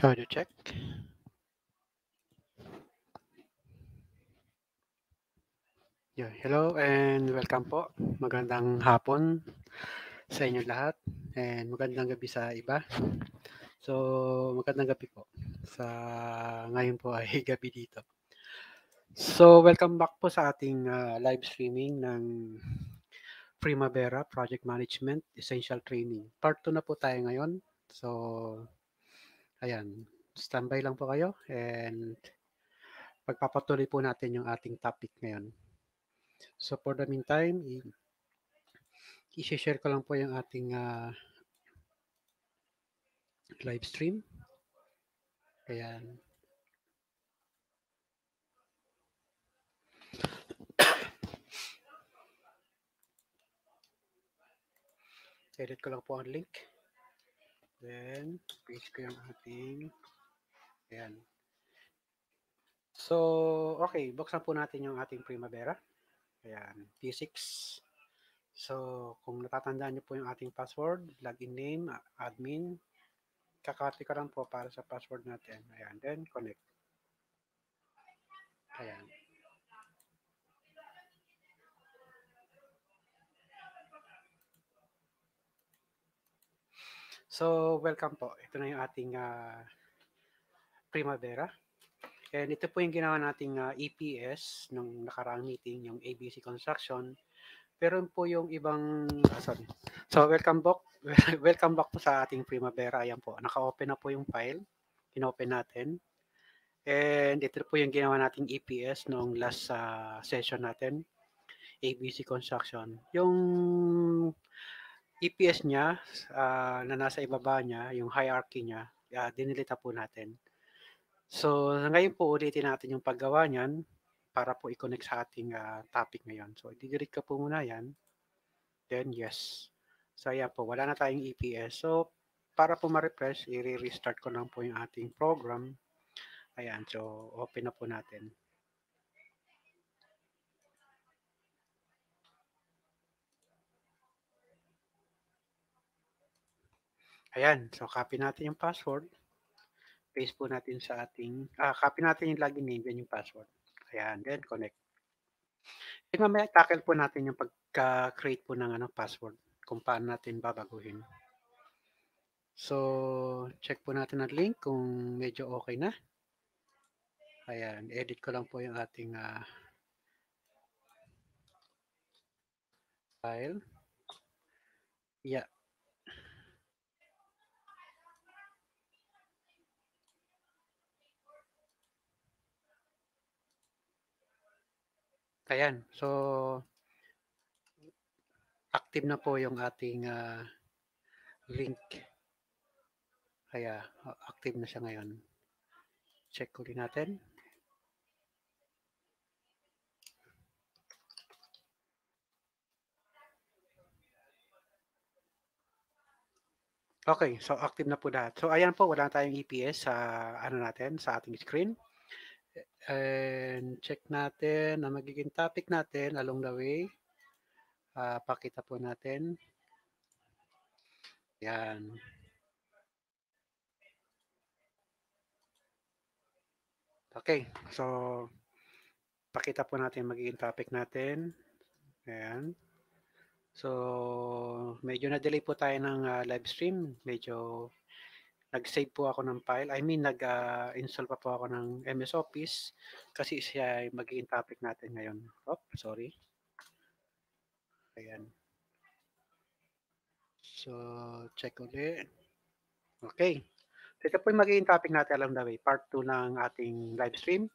try to check. Yeah, hello and welcome po. Magandang hapon sa inyo lahat and magandang gabi sa iba. So, magandang gabi po. Sa ngayon po ay gabi dito. So, welcome back po sa ating uh, live streaming ng Primavera Project Management Essential Training. Part 2 na po tayo ngayon. So, Ayan, standby lang po kayo and pagpapatuloy po natin yung ating topic ngayon. So for the meantime, i-share i ko lang po yung ating uh, live stream. Ayan. Edit ko lang po ang link. Then, paste ko yung ating, ayan. So, okay, buksan po natin yung ating Primavera. Ayan, P6. So, kung natatandaan niyo po yung ating password, login name, admin, kakati ka lang po para sa password natin. Ayan, then connect. Ayan. So, welcome po. Ito na yung ating uh, primavera. And ito po yung ginawa nating uh, ah, EPS nung nakaraang meeting, yung ABC Construction. Pero po yung ibang, ah, sorry. So, welcome back. welcome back po sa ating primavera. Ayan po, naka-open na po yung file. Inopen natin. And ito po yung ginawa nating EPS nung last uh, session natin, ABC Construction. Yung EPS niya uh, na nasa ibaba niya, yung hierarchy niya, uh, dinilita po natin. So, ngayon po ulitin natin yung paggawa niyan para po i-connect sa ating uh, topic ngayon. So, i ka po muna yan. Then, yes. So, ayan po. Wala na tayong EPS. So, para po ma-refresh, i-restart ko lang po yung ating program. Ayan. So, open na po natin. Ayan, so copy natin yung password. Paste po natin sa ating, ah, copy natin yung login name, yan yung password. Ayan, then connect. Then eh, mamaya tackle po natin yung pagka-create po ng ano, password, kung paano natin babaguhin. So, check po natin ang link kung medyo okay na. Ayan, edit ko lang po yung ating uh, file. Yeah. Ayan. So, active na po yung ating uh, link. Kaya, ah, active na siya ngayon. Check ulit natin. Okay, so active na po lahat. So ayan po, wala tayong EPS sa ano natin sa ating screen and check natin na magiging topic natin along the way. Uh, pakita po natin. Yan. Okay, so pakita po natin magiging topic natin. Ayan. So, medyo na-delay po tayo ng uh, live stream. Medyo nag-save po ako ng file. I mean, nag-install uh, pa po ako ng MS Office kasi siya ay magiging topic natin ngayon. Oh, sorry. Ayan. So, check ulit. Okay. So, ito po yung magiging topic natin along the way. Part 2 ng ating live stream.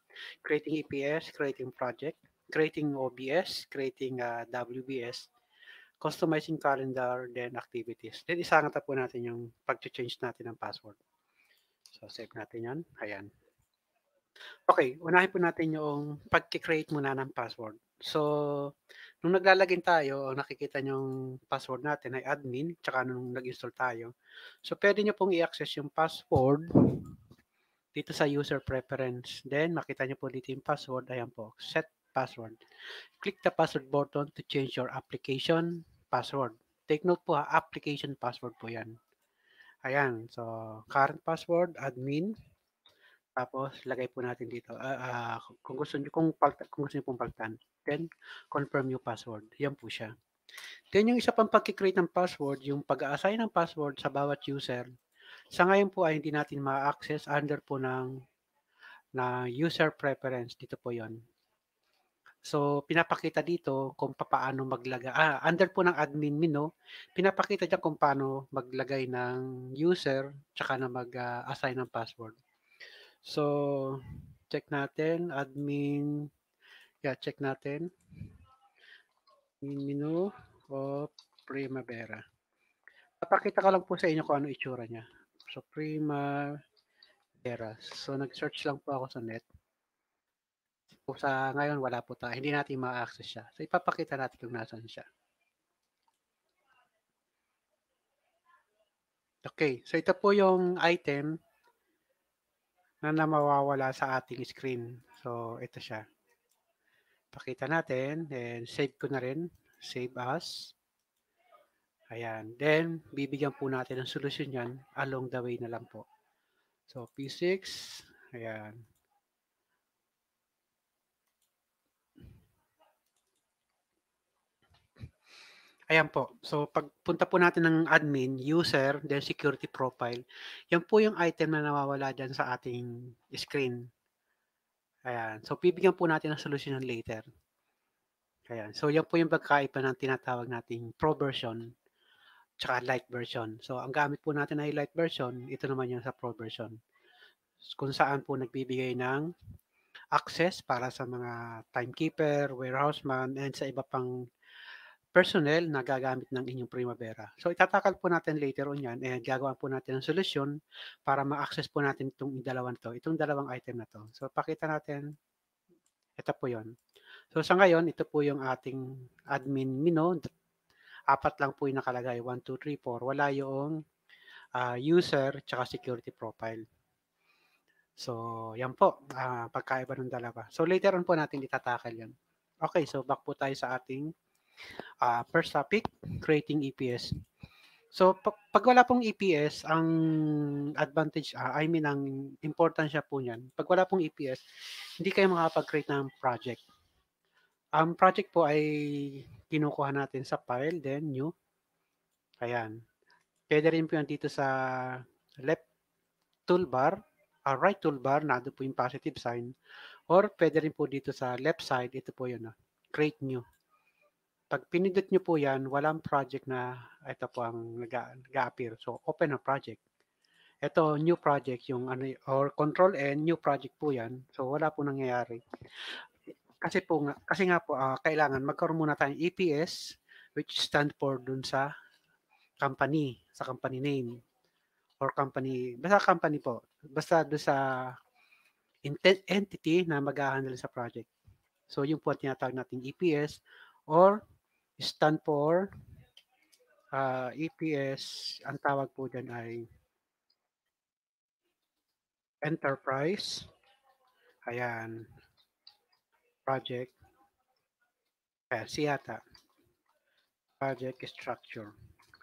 Creating EPS, creating project, creating OBS, creating uh, ah, WBS, customizing calendar, then activities. Then isangat po natin yung pag-change natin ng password. So, save natin yan. Ayan. Okay, unahin po natin yung pag-create muna ng password. So, nung naglalagin tayo, nakikita nakikita yung password natin ay admin, tsaka nung nag-install tayo. So, pwede nyo pong i-access yung password dito sa user preference. Then, makita nyo po dito yung password. Ayan po, set password. Click the password button to change your application password. Take note po ha, application password po yan. Ayan, so current password, admin. Tapos lagay po natin dito. Uh, uh, kung gusto niyo kung, kung gusto niyo pong pagtan, then confirm your password. Yan po siya. Then yung isa pang pagki-create ng password, yung pag-assign ng password sa bawat user. Sa ngayon po ay hindi natin ma-access under po ng na user preference dito po 'yon. So, pinapakita dito kung paano maglagay. Ah, under po ng admin min, no? Pinapakita dyan kung paano maglagay ng user tsaka na mag-assign ah, uh, ng password. So, check natin. Admin. Yeah, check natin. Admin menu o Primavera. Papakita ko lang po sa inyo kung ano itsura niya. So, Primavera. So, nag-search lang po ako sa net sa ngayon wala po tayo. Hindi natin ma-access siya. So ipapakita natin kung nasaan siya. Okay, so ito po yung item na, na sa ating screen. So ito siya. Pakita natin and save ko na rin. Save as. Ayan. Then, bibigyan po natin ng solution yan along the way na lang po. So, P6. Ayan. Ayan po. So, pagpunta po natin ng admin, user, then security profile. Yan po yung item na nawawala dyan sa ating screen. Ayan. So, bibigyan po natin ng solution later. Ayan. So, yan po yung pagkaiba ng tinatawag nating pro version tsaka light version. So, ang gamit po natin ay light version. Ito naman yung sa pro version. Kung saan po nagbibigay ng access para sa mga timekeeper, warehouseman, and sa iba pang personnel na gagamit ng inyong Primavera. So itatakal po natin later on yan and gagawa po natin ng solusyon para ma-access po natin itong dalawang to, itong dalawang item na to. So pakita natin, ito po yon. So sa ngayon, ito po yung ating admin mino. Apat lang po yung nakalagay, 1, 2, 3, 4. Wala yung uh, user tsaka security profile. So, yan po, uh, pagkaiba ng dalawa. So, later on po natin itatakal yan. Okay, so back po tayo sa ating Uh, first topic, creating EPS. So pag, pag wala pong EPS, ang advantage, uh, I mean ang importansya po niyan, pag wala pong EPS, hindi kayo makakapag-create ng project. Ang project po ay kinukuha natin sa file, then new. Ayan. Pwede rin po yan dito sa left toolbar, uh, right toolbar, na po yung positive sign. Or pwede rin po dito sa left side, ito po yun, uh, create new pag pinindot nyo po yan, walang project na ito po ang nag-appear. So, open a project. Ito, new project, yung ano, or control N, new project po yan. So, wala po nangyayari. Kasi po nga, kasi nga po, uh, kailangan magkaroon muna tayong EPS, which stand for dun sa company, sa company name, or company, basta company po, basta dun sa entity na mag-handle sa project. So, yung po ang tinatawag natin EPS, or stand for uh, ah, EPS, ang tawag po dyan ay enterprise. Ayan. Project. Eh, siyata. Project structure.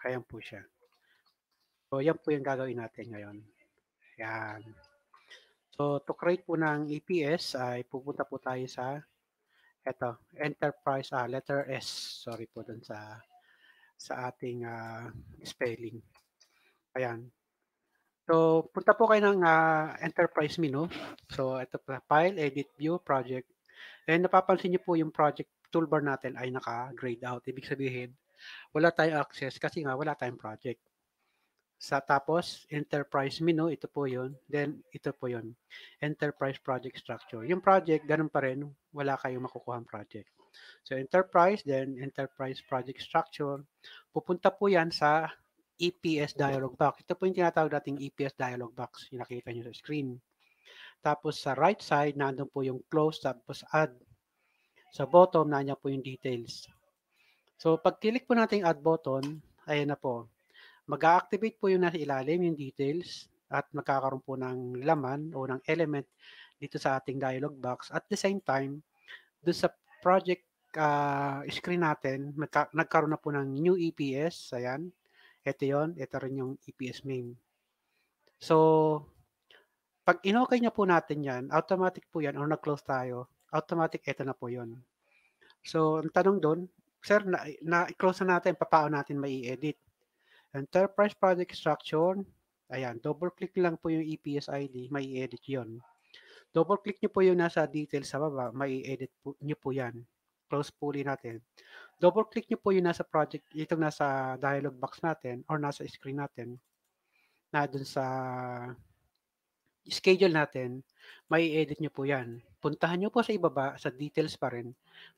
Ayan po siya. So, yan po yung gagawin natin ngayon. Ayan. So, to create po ng EPS ay pupunta po tayo sa eto, enterprise, ah, letter S. Sorry po dun sa sa ating uh, spelling. Ayan. So, punta po kayo ng uh, enterprise menu. So, ito pa, file, edit, view, project. And napapansin niyo po yung project toolbar natin ay naka-grayed out. Ibig sabihin, wala tayong access kasi nga wala tayong project. Sa tapos, enterprise menu, ito po yon Then, ito po yon Enterprise project structure. Yung project, ganun pa rin. Wala kayong makukuhang project. So, enterprise, then enterprise project structure. Pupunta po yan sa EPS dialog box. Ito po yung tinatawag nating EPS dialog box. Yung nakikita niyo sa screen. Tapos sa right side, nandoon po yung close, tapos add. Sa bottom, nanya po yung details. So, pag-click po nating add button, ayan na po mag-activate po yung nasa ilalim, yung details, at magkakaroon po ng laman o ng element dito sa ating dialog box. At the same time, doon sa project uh, screen natin, magka- nagkaroon na po ng new EPS. Ayan. Ito yon Ito rin yung EPS name. So, pag inokay niya po natin yan, automatic po yan, or nag-close tayo, automatic ito na po yon So, ang tanong doon, sir, na-close na, na natin, papaano natin mai edit Enterprise Project Structure, ayan, double-click lang po yung EPS ID, may edit yon. Double-click nyo po yung nasa details sa baba, may edit po, nyo po yan. Close puli natin. Double-click nyo po yung nasa project, itong nasa dialog box natin or nasa screen natin na dun sa schedule natin, may edit nyo po yan. Puntahan nyo po sa ibaba, sa details pa rin,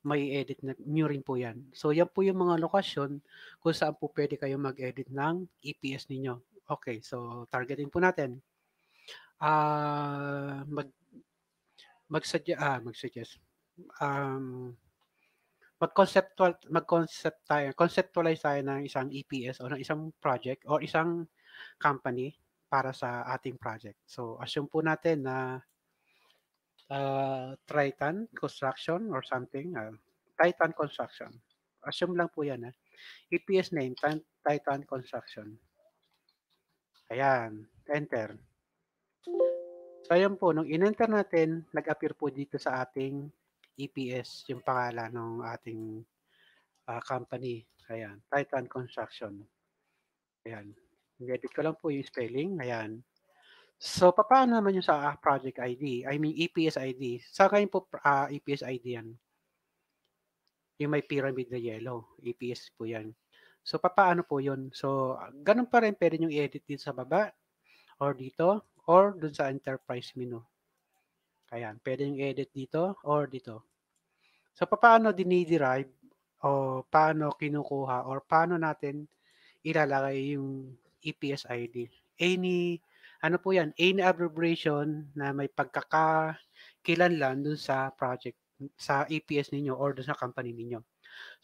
may edit nyo rin po yan. So, yan po yung mga lokasyon kung saan po pwede kayo mag-edit ng EPS ninyo. Okay, so targeting po natin. Uh, mag, mag-suggest, ah, mag-suggest. Um, mag-conceptual, mag-concept tayo, conceptualize tayo ng isang EPS o ng isang project or isang company para sa ating project. So assume po natin na uh, Triton Construction or something, uh, ah, Titan Construction. Assume lang po yan. Ha? Ah. EPS name, Titan Construction. Ayan, enter. So ayan po, nung in-enter natin, nag-appear po dito sa ating EPS, yung pangalan ng ating uh, company. Ayan, Titan Construction. Ayan. Ngedit ko lang po yung spelling. Ayan. So, paano naman yung sa project ID? I mean, EPS ID. Saan kayo po uh, ah, EPS ID yan? Yung may pyramid na yellow. EPS po yan. So, paano po yun? So, ganun pa rin pwede nyo i-edit din sa baba or dito or dun sa enterprise menu. Ayan, pwede nyo i-edit dito or dito. So, paano diniderive o paano kinukuha or paano natin ilalagay yung EPS ID. Any, ano po yan, any abbreviation na may pagkakakilanlan dun sa project, sa EPS ninyo or dun sa company ninyo.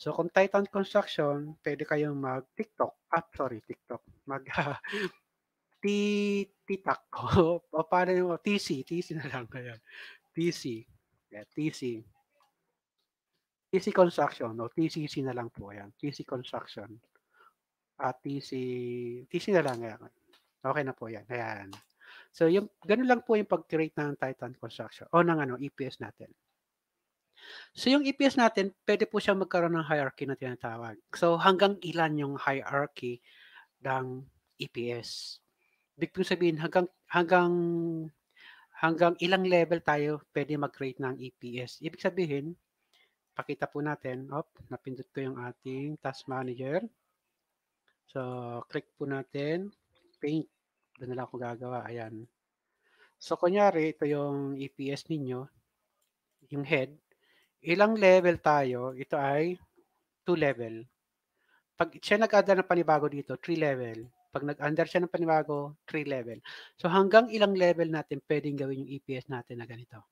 So kung Titan Construction, pwede kayong mag TikTok, ah sorry, TikTok, mag uh, titak ko. o paano yung TC, TC na lang kaya. TC. Yeah, TC. TC Construction, no? TCC na lang po yan. TC Construction at TC, TC na lang ngayon. Okay na po yan. Ayan. So, yung, ganun lang po yung pag-create ng Titan construction o ng ano, EPS natin. So, yung EPS natin, pwede po siyang magkaroon ng hierarchy na tinatawag. So, hanggang ilan yung hierarchy ng EPS? Ibig po sabihin, hanggang, hanggang, hanggang ilang level tayo pwede mag-create ng EPS. Ibig sabihin, pakita po natin, op, napindot ko yung ating task manager. So, click po natin. Paint. Doon na lang ako gagawa. Ayan. So, kunyari, ito yung EPS ninyo. Yung head. Ilang level tayo? Ito ay 2 level. Pag siya nag-under ng panibago dito, 3 level. Pag nag-under siya ng panibago, 3 level. So, hanggang ilang level natin pwedeng gawin yung EPS natin na ganito.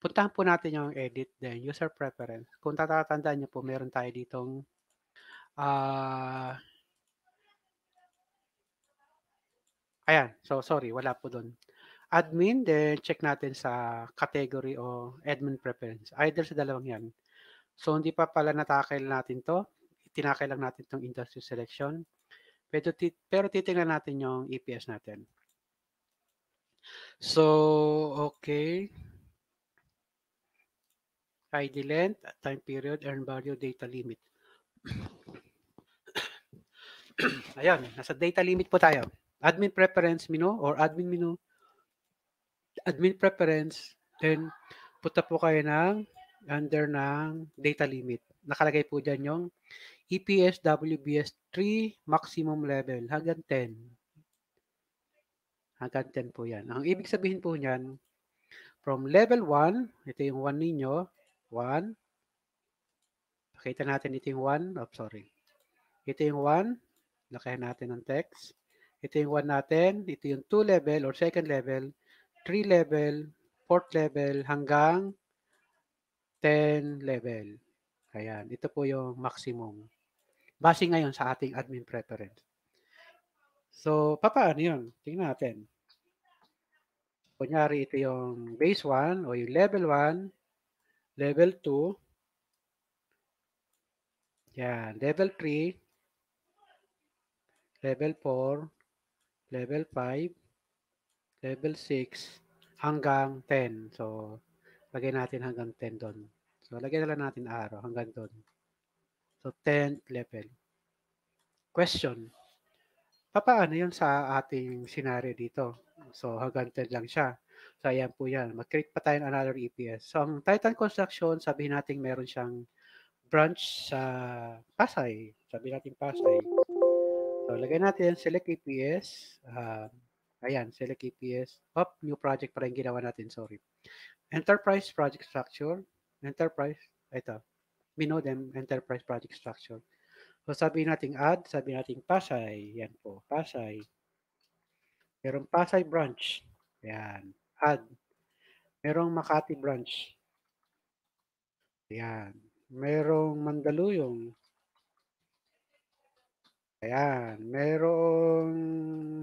Puntahan po natin yung edit, then user preference. Kung tatatandaan niyo po, meron tayo ditong Ah... Uh, Ayan, so sorry, wala po doon. Admin, then check natin sa category o admin preference. Either sa dalawang yan. So hindi pa pala natakil natin to. Tinakil lang natin tong industry selection. Pero, pero titingnan natin yung EPS natin. So, okay. ID length, time period, earn value, data limit. Ayun, nasa data limit po tayo. Admin preference menu or admin menu. Admin preference, then punta po kayo ng under ng data limit. Nakalagay po dyan yung EPS WBS 3 maximum level hanggang 10. Hanggang 10 po yan. Ang ibig sabihin po niyan, from level 1, ito yung 1 ninyo, 1. Pakita natin ito yung 1. Oh, sorry. Ito yung 1. Lakihan natin ng text. Ito yung 1 natin. Ito yung 2 level or second level, 3 level, 4 level, hanggang 10 level. Ayan. Ito po yung maximum. Base ngayon sa ating admin preference. So, paano yun? Tingnan natin. Kunyari, ito yung base 1 o yung level 1, level 2, yan, level 3, level 4, level 5, level 6, hanggang 10. So, lagay natin hanggang 10 doon. So, lagay na lang natin araw hanggang doon. So, 10th level. Question. Papaano yun sa ating scenario dito? So, hanggang 10 lang siya. So, ayan po yan. Mag-create pa tayo ng another EPS. So, ang Titan Construction, sabihin natin meron siyang branch sa Pasay. Sabihin natin Pasay. So, lagay natin select APS. Um, ayan, select APS. Up, new project para yung ginawa natin, sorry. Enterprise project structure. Enterprise, ito. Minode enterprise project structure. So, sabi natin add, sabi natin Pasay. Yan po, Pasay. Merong Pasay branch. Yan, add. Merong Makati branch. Yan. Merong Mandaluyong. Ayan, merong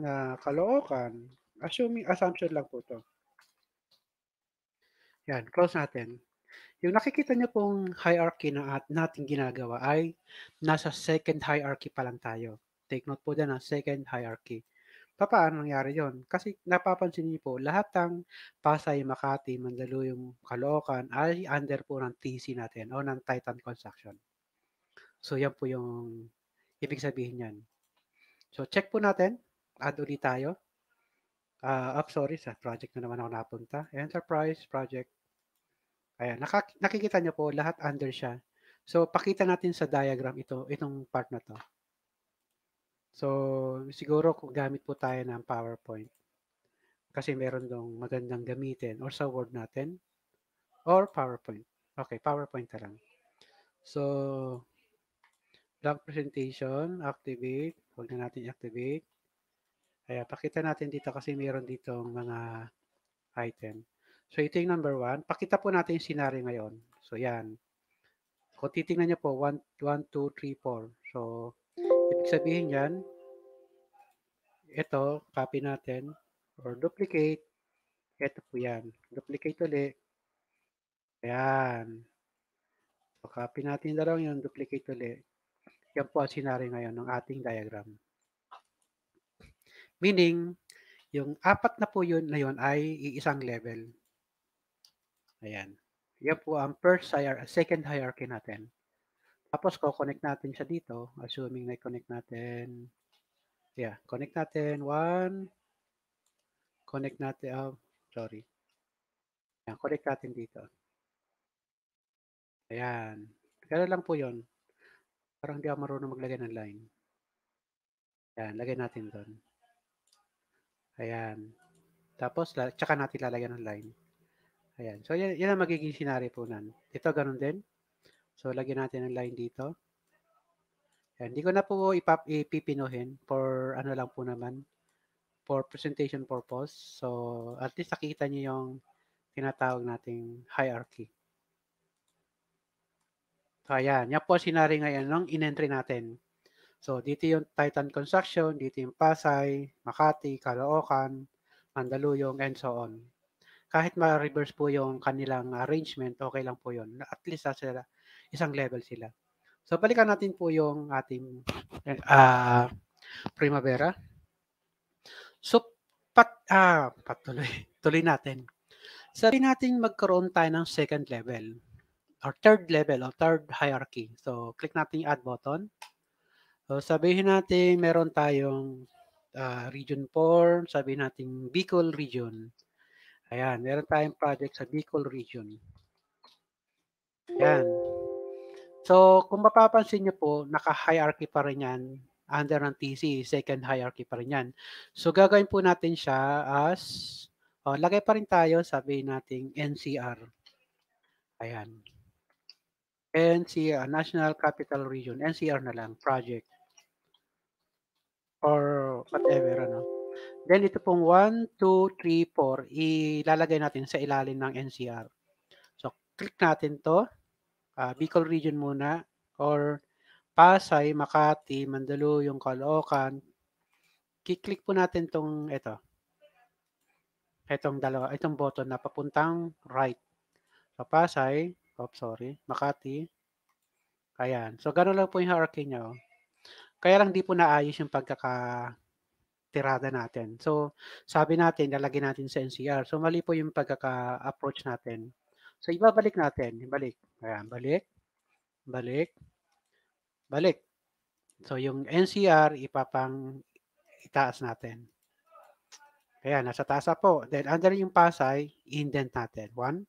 ah, Caloocan. Assuming, assumption lang po to. Yan, close natin. Yung nakikita niyo pong hierarchy na at nating ginagawa ay nasa second hierarchy pa lang tayo. Take note po dyan, ah, second hierarchy. Paano nangyari yon? Kasi napapansin niyo po, lahat ng Pasay, Makati, Mandaluyong, Caloocan ay under po ng TC natin o ng Titan Construction. So yan po yung Ibig sabihin yan. So, check po natin. Add ulit tayo. Uh, ah, up, sorry, sa project na naman ako napunta. Enterprise project. Ayan, nakak- nakikita niyo po, lahat under siya. So, pakita natin sa diagram ito, itong part na to. So, siguro kung gamit po tayo ng PowerPoint. Kasi meron dong magandang gamitin or sa Word natin or PowerPoint. Okay, PowerPoint na lang. So, Plug presentation, activate. Huwag na natin i activate. Kaya pakita natin dito kasi meron ditong mga item. So ito yung number one. Pakita po natin yung scenario ngayon. So yan. Kung titingnan nyo po, 1, 1, 2, 3, 4. So, ibig sabihin yan, ito, copy natin, or duplicate. Ito po yan. Duplicate ulit. Ayan. So, copy natin yung dalawang yun, duplicate ulit. Yan po ang sinari ngayon ng ating diagram. Meaning, yung apat na po yun na yun ay iisang level. Ayan. Yan po ang first hierarchy, second hierarchy natin. Tapos, co-connect natin siya dito, assuming na connect natin. Yeah, connect natin. One. Connect natin. Oh, sorry. Ayan, connect natin dito. Ayan. Kaya lang po yon Parang hindi ako marunong maglagay ng line. Ayan, lagay natin doon. Ayan. Tapos, tsaka natin lalagyan ng line. Ayan. So, yan, yan ang magiging scenario po nan. Ito, ganun din. So, lagyan natin ng line dito. Ayan. Hindi ko na po ipap ipipinuhin for ano lang po naman. For presentation purpose. So, at least nakikita niyo yung tinatawag nating hierarchy. Kaya niya po sinari ngayon ng in-entry natin. So, dito yung Titan Construction, dito yung Pasay, Makati, Caloocan, Mandaluyong, and so on. Kahit ma-reverse po yung kanilang arrangement, okay lang po yun. At least sa sila, isang level sila. So, balikan natin po yung ating uh, primavera. So, pat, ah, patuloy, tuloy natin. Sabi natin magkaroon tayo ng second level or third level or third hierarchy. So, click natin yung add button. So, sabihin natin meron tayong uh, region 4, sabihin natin Bicol region. Ayan, meron tayong project sa Bicol region. Ayan. So, kung mapapansin nyo po, naka-hierarchy pa rin yan under ng TC, second hierarchy pa rin yan. So, gagawin po natin siya as, oh, lagay pa rin tayo, sabihin natin NCR. Ayan. NCR, ah, National Capital Region, NCR na lang, project. Or whatever, ano. Then ito pong 1, 2, 3, 4, ilalagay natin sa ilalim ng NCR. So, click natin to. Uh, Bicol Region muna or Pasay, Makati, Mandaluyong, Caloocan. Kiklik po natin tong ito. Itong dalawa, itong button na papuntang right. So, Pasay, Oh, sorry. Makati. Ayan. So, ganun lang po yung hierarchy nyo. Oh. Kaya lang di po naayos yung pagkaka tirada natin. So, sabi natin, lalagay natin sa NCR. So, mali po yung pagkaka-approach natin. So, ibabalik natin. Balik. Ayan, balik. Balik. Balik. So, yung NCR, ipapang itaas natin. Ayan, nasa taas po. Then, under yung Pasay, indent natin. 1,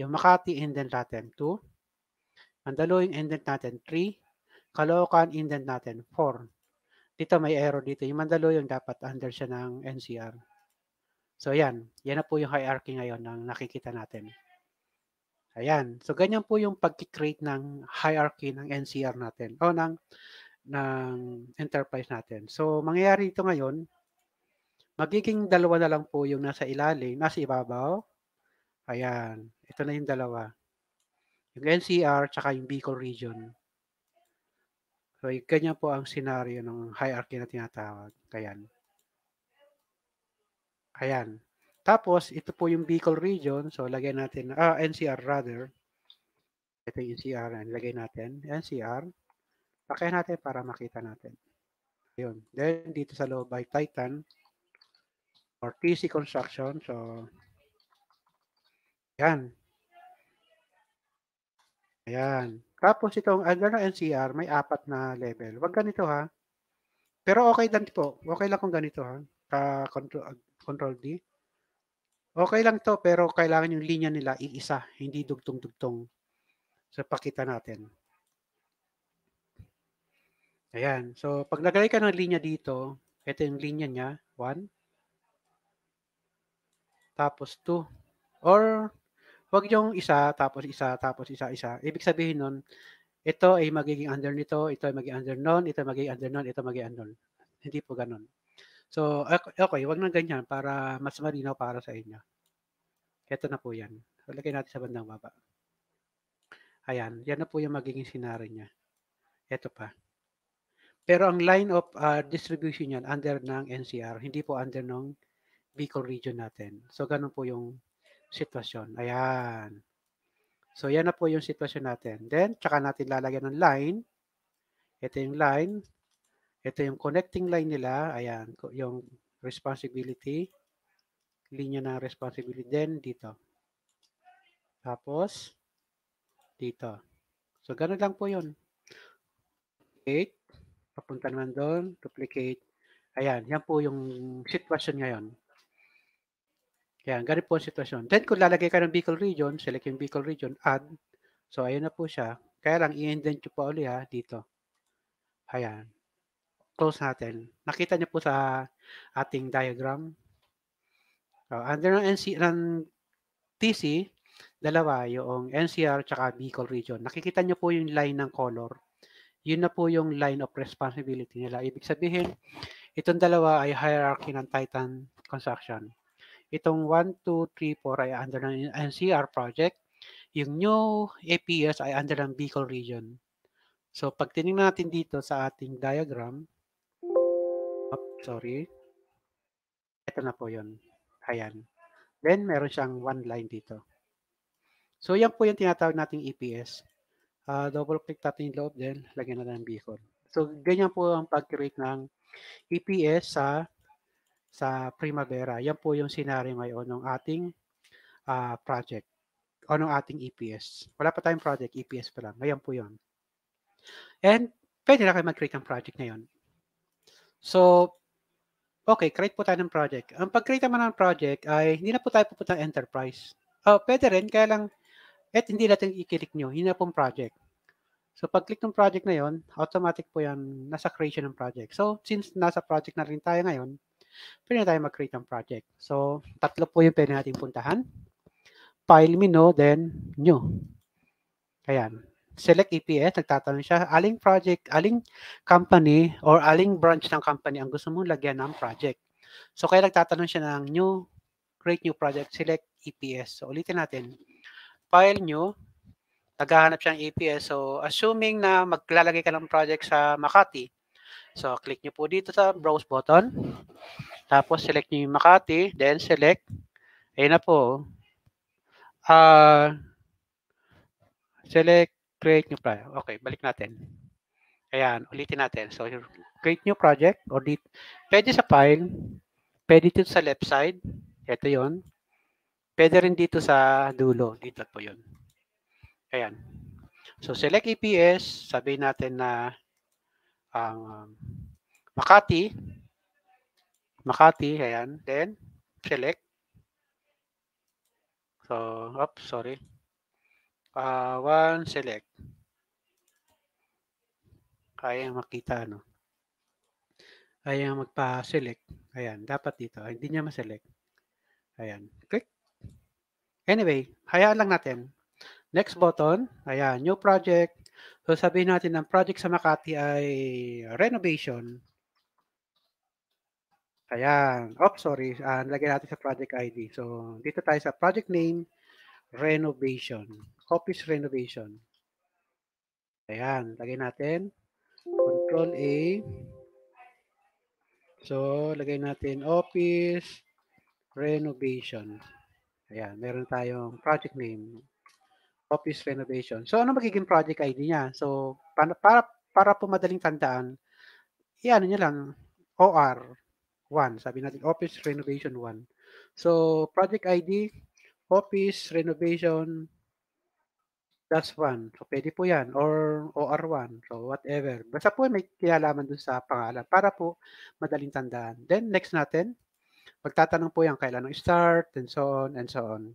yung Makati indent natin 2. Mandaluyong indent natin 3. Caloocan indent natin 4. Dito may error dito. Yung Mandaluyong dapat under siya ng NCR. So ayan, yan na po yung hierarchy ngayon ng nakikita natin. Ayan. So ganyan po yung pag-create ng hierarchy ng NCR natin o ng ng enterprise natin. So mangyayari ito ngayon, magiging dalawa na lang po yung nasa ilalim, nasa ibabaw, Ayan. Ito na yung dalawa. Yung NCR tsaka yung Bicol region. So, ganyan po ang scenario ng hierarchy na tinatawag. Ayan. Ayan. Tapos, ito po yung Bicol region. So, lagyan natin, ah, NCR rather. Ito yung NCR. Lagay natin. NCR. Pakayan natin para makita natin. Yun. Then, dito sa loob by Titan or TC Construction. So, yan. Ayan. Tapos itong under na NCR, may apat na level. Huwag ganito ha. Pero okay lang po. Okay lang kung ganito ha. Ka control, ah, control D. Okay lang to pero kailangan yung linya nila iisa, hindi dugtong-dugtong. So pakita natin. Ayan. So pag naglagay ka ng linya dito, ito yung linya niya. 1. Tapos 2. Or Huwag yung isa, tapos isa, tapos isa, isa. Ibig sabihin nun, ito ay magiging under nito, ito ay magiging under nun, ito ay magiging under nun, ito ay magiging under nun. Hindi po ganun. So, okay, wag nang ganyan para mas malinaw para sa inyo. Ito na po yan. Lagay natin sa bandang baba. Ayan, yan na po yung magiging scenario niya. Ito pa. Pero ang line of uh, distribution niyan under ng NCR, hindi po under ng Bicol region natin. So ganun po yung sitwasyon. Ayan. So, yan na po yung sitwasyon natin. Then, tsaka natin lalagyan ng line. Ito yung line. Ito yung connecting line nila. Ayan, yung responsibility. Linya ng responsibility. Then, dito. Tapos, dito. So, ganun lang po yun. Duplicate. Papunta naman doon. Duplicate. Ayan, yan po yung sitwasyon ngayon. Kaya ganun po ang sitwasyon. Then kung lalagay ka ng Bicol region, select yung Bicol region, add. So ayun na po siya. Kaya lang i-indent nyo pa uli ha, dito. Ayan. Close natin. Nakita niyo po sa ating diagram. So, under ng, NC, ng TC, dalawa, yung NCR tsaka Bicol region. Nakikita niyo po yung line ng color. Yun na po yung line of responsibility nila. Ibig sabihin, itong dalawa ay hierarchy ng Titan Construction. Itong 1, 2, 3, 4 ay under ng NCR project. Yung new APS ay under ng Bicol region. So pag tinignan natin dito sa ating diagram, oh, sorry, ito na po yun. Ayan. Then meron siyang one line dito. So yan po yung tinatawag nating EPS. Uh, ah, double click natin yung loob din, lagyan natin ng Bicol. So ganyan po ang pag-create ng EPS sa sa primavera. Yan po yung scenario ngayon ng ating uh, project o ng ating EPS. Wala pa tayong project, EPS pa lang. Ngayon po yon. And pwede na kayo mag-create ng project na yon. So, okay, create po tayo ng project. Ang pag-create naman ng project ay hindi na po tayo pupunta ng enterprise. Oh, pwede rin, kaya lang, at hindi natin i-click nyo, hindi na pong project. So, pag-click ng project na yon, automatic po yan, nasa creation ng project. So, since nasa project na rin tayo ngayon, pwede na tayo mag-create ng project. So, tatlo po yung pwede natin puntahan. File menu, then new. Ayan. Select EPS, nagtatanong siya, aling project, aling company, or aling branch ng company ang gusto mong lagyan ng project. So, kaya nagtatanong siya ng new, create new project, select EPS. So, ulitin natin. File new, naghahanap siya ng EPS. So, assuming na maglalagay ka ng project sa Makati, So, click nyo po dito sa browse button. Tapos, select nyo yung Makati. Then, select. Ayan na po. Uh, select, create new project. Okay, balik natin. Ayan, ulitin natin. So, create new project. Or dito. Pwede sa file. Pwede dito sa left side. Ito yon. Pwede rin dito sa dulo. Dito po yon. Ayan. So, select EPS. Sabihin natin na um, Makati. Makati, ayan. Then, select. So, oops, sorry. Uh, one, select. Kaya makita, ano? Kaya magpa-select. Ayan, dapat dito. Ay, ah, hindi niya ma-select. Ayan, click. Anyway, hayaan lang natin. Next button, ayan, new project. So sabihin natin ang project sa Makati ay renovation. Ayan. Oh, sorry. Uh, ah, lagyan natin sa project ID. So dito tayo sa project name, renovation. Office renovation. Ayan. Lagyan natin. Control A. So, lagay natin office renovation. Ayan, meron tayong project name office renovation. So ano magiging project ID niya? So para para, para po madaling tandaan, iano niya lang OR 1. Sabi natin office renovation 1. So project ID office renovation that's 1. So pwede po 'yan or OR1. So whatever. Basta po may kinalaman dun sa pangalan para po madaling tandaan. Then next natin, magtatanong po yan kailan ng start and so on and so on.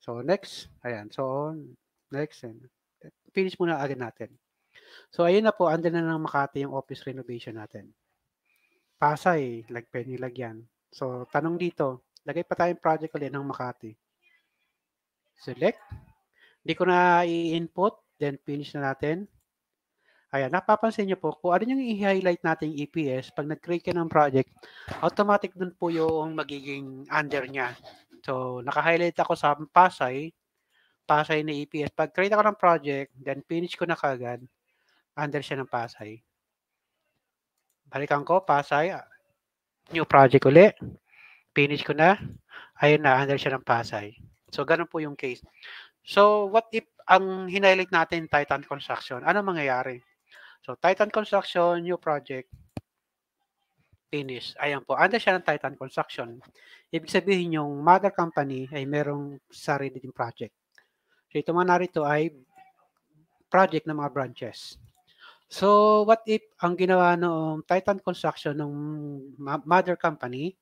So, next. Ayan. So, next. And finish muna agad natin. So, ayun na po. Andun na ng Makati yung office renovation natin. Pasay, lagpay lagyan. So, tanong dito, lagay pa tayong project ulit ng Makati. Select. Hindi ko na i-input. Then, finish na natin. Ayan, napapansin nyo po, kung ano yung i-highlight natin EPS, pag nag-create ka ng project, automatic dun po yung magiging under niya. So, naka-highlight ako sa Pasay. Pasay na EPS. Pag create ako ng project, then finish ko na kagad, under siya ng Pasay. Balikan ko, Pasay. Ah, new project uli. Finish ko na. Ayun na, under siya ng Pasay. So, ganun po yung case. So, what if ang hinighlight natin Titan Construction? Ano mangyayari? So, Titan Construction, new project finish. Ayan po, under siya ng Titan Construction. Ibig sabihin yung mother company ay merong sarili din project. So ito man narito ay project ng mga branches. So what if ang ginawa noong Titan Construction ng mother company,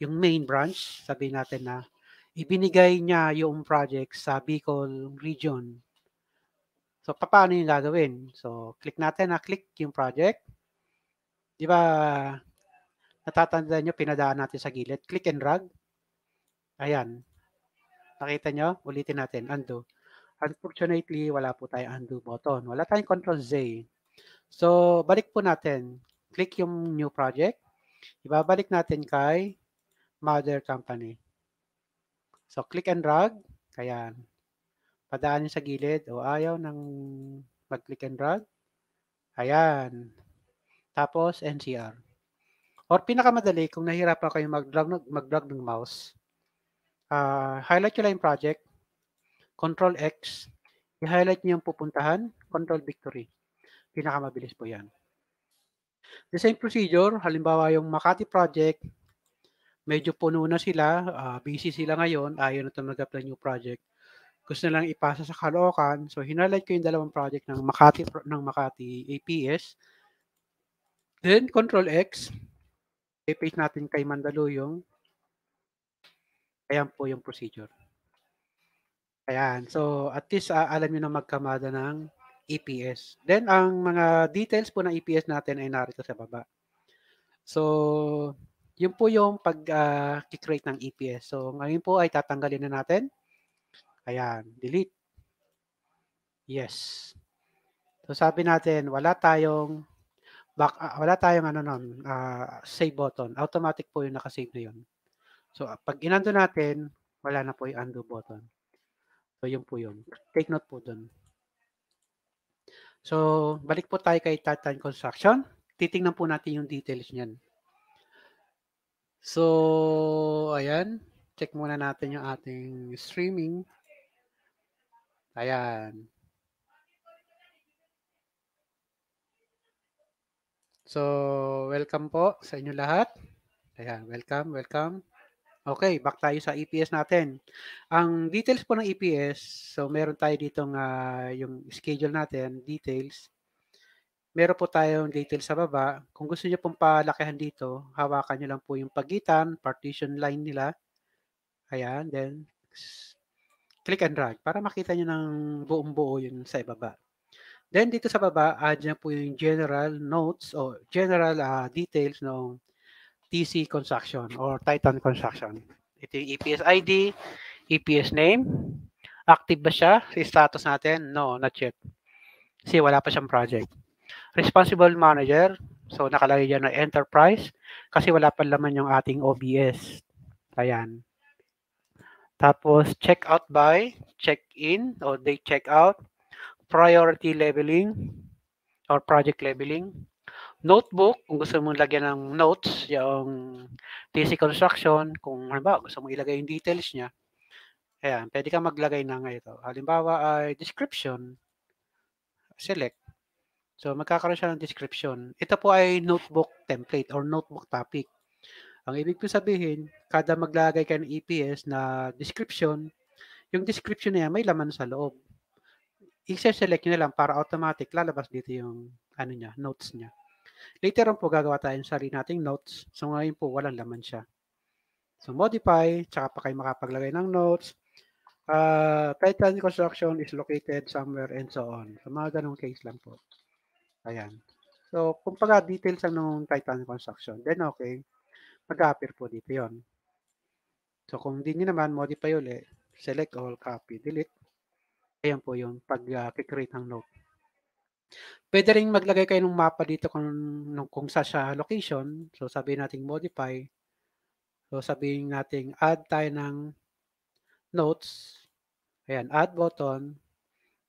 yung main branch, sabi natin na ibinigay niya yung project sa Bicol region. So paano yung gagawin? So click natin na click yung project. Di ba Natatanda nyo, pinadaan natin sa gilid. Click and drag. Ayan. Nakita nyo? Ulitin natin. Undo. Unfortunately, wala po tayong undo button. Wala tayong control Z. So, balik po natin. Click yung new project. Ibabalik natin kay mother company. So, click and drag. Ayan. Padaan sa gilid o ayaw ng mag-click and drag. Ayan. Tapos, NCR. Or pinakamadali, kung nahihirapan kayo mag-drag, mag-drag ng mouse, uh, highlight yung line project, Control X, i-highlight niyo yung pupuntahan, Control Victory. Pinakamabilis po yan. The same procedure, halimbawa yung Makati project, medyo puno na sila, uh, busy sila ngayon, ayaw na tumanggap ng new project. Gusto na lang ipasa sa Caloocan. So, hinalight ko yung dalawang project ng Makati, ng Makati APS. Then, Control X. I-paste natin kay Mandaluyong. Ayan po yung procedure. Ayan. So, at least uh, alam nyo na magkamada ng EPS. Then, ang mga details po ng EPS natin ay narito sa baba. So, yun po yung pag-create ah, uh, ng EPS. So, ngayon po ay tatanggalin na natin. Ayan. Delete. Yes. So, sabi natin, wala tayong back, uh, wala tayong ano nun, uh, save button. Automatic po yung nakasave na yun. So, uh, pag inando natin, wala na po yung undo button. So, yun po yun. Take note po dun. So, balik po tayo kay Tatan Construction. Titingnan po natin yung details niyan. So, ayan. Check muna natin yung ating streaming. Ayan. So, welcome po sa inyo lahat. Ayan, welcome, welcome. Okay, back tayo sa EPS natin. Ang details po ng EPS, so meron tayo dito nga uh, yung schedule natin, details. Meron po tayong details sa baba. Kung gusto niyo pong palakihan dito, hawakan niyo lang po yung pagitan, partition line nila. Ayan, then click and drag para makita niyo ng buong buo yun sa ibaba. Then dito sa baba, andyan po yung general notes o general uh, details ng TC construction or Titan construction. Ito yung EPS ID, EPS name. Active ba siya? Si status natin? No, not yet. Kasi wala pa siyang project. Responsible manager. So nakalagay dyan na enterprise kasi wala pa laman yung ating OBS. Ayan. Tapos check out by, check in or date check out priority leveling or project leveling. Notebook, kung gusto mong lagyan ng notes, yung TC construction, kung halimbawa gusto mong ilagay yung details niya, ayan, pwede kang maglagay ng ito. Halimbawa ay description, select. So, magkakaroon siya ng description. Ito po ay notebook template or notebook topic. Ang ibig po sabihin, kada maglagay ka ng EPS na description, yung description niya may laman sa loob i-select nyo lang para automatic lalabas dito yung ano niya, notes niya. Later on po gagawa tayo ng sarili nating notes. So ngayon po walang laman siya. So modify, tsaka pa kayo makapaglagay ng notes. Uh, ah, Titan construction is located somewhere and so on. So mga ganong case lang po. Ayan. So kung pagka details ang nung Titan construction, then okay, mag-appear po dito yon. So kung hindi nyo naman, modify ulit. Select all, copy, delete. Ayan po yun, pag-create ah, uh, ng note. Pwede rin maglagay kayo ng mapa dito kung, kung sa siya location. So sabihin natin modify. So sabihin natin add tayo ng notes. Ayan, add button.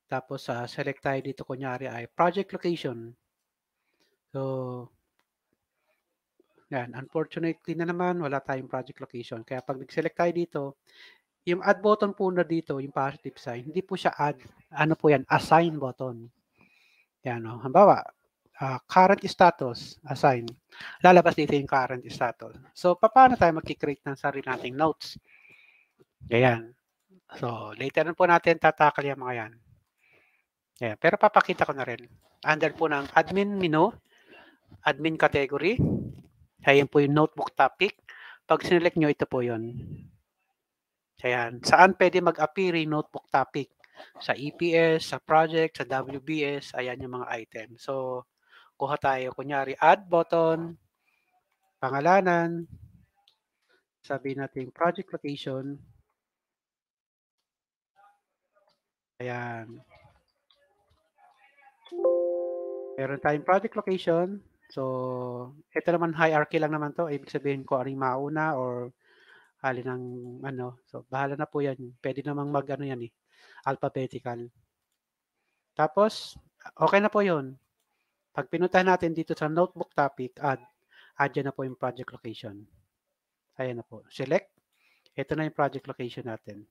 Tapos uh, select tayo dito kunyari ay project location. So, yan, unfortunately na naman, wala tayong project location. Kaya pag nag-select tayo dito, yung add button po na dito, yung positive sign, hindi po siya add. Ano po yan? Assign button. Yan o. Oh. Hambawa, uh, ah, current status, assign. Lalabas dito yung current status. So, paano tayo mag-create ng sarili nating notes? Ayan. So, later na po natin tatakal yung mga yan. Ayan. Pero papakita ko na rin. Under po ng admin menu, admin category. Ayan po yung notebook topic. Pag sinelect nyo, ito po yon Ayan. Saan pwede mag-appear yung notebook topic? Sa EPS, sa project, sa WBS, ayan yung mga item. So, kuha tayo. Kunyari, add button, pangalanan, sabihin natin project location. Ayan. Meron tayong project location. So, ito naman hierarchy lang naman to. Ibig sabihin ko ano mauna or alin ang ano. So, bahala na po yan. Pwede namang hmm. mag ano yan eh, alphabetical. Tapos, okay na po yon Pag pinuntahan natin dito sa notebook topic, add, add na po yung project location. Ayan na po. Select. Ito na yung project location natin.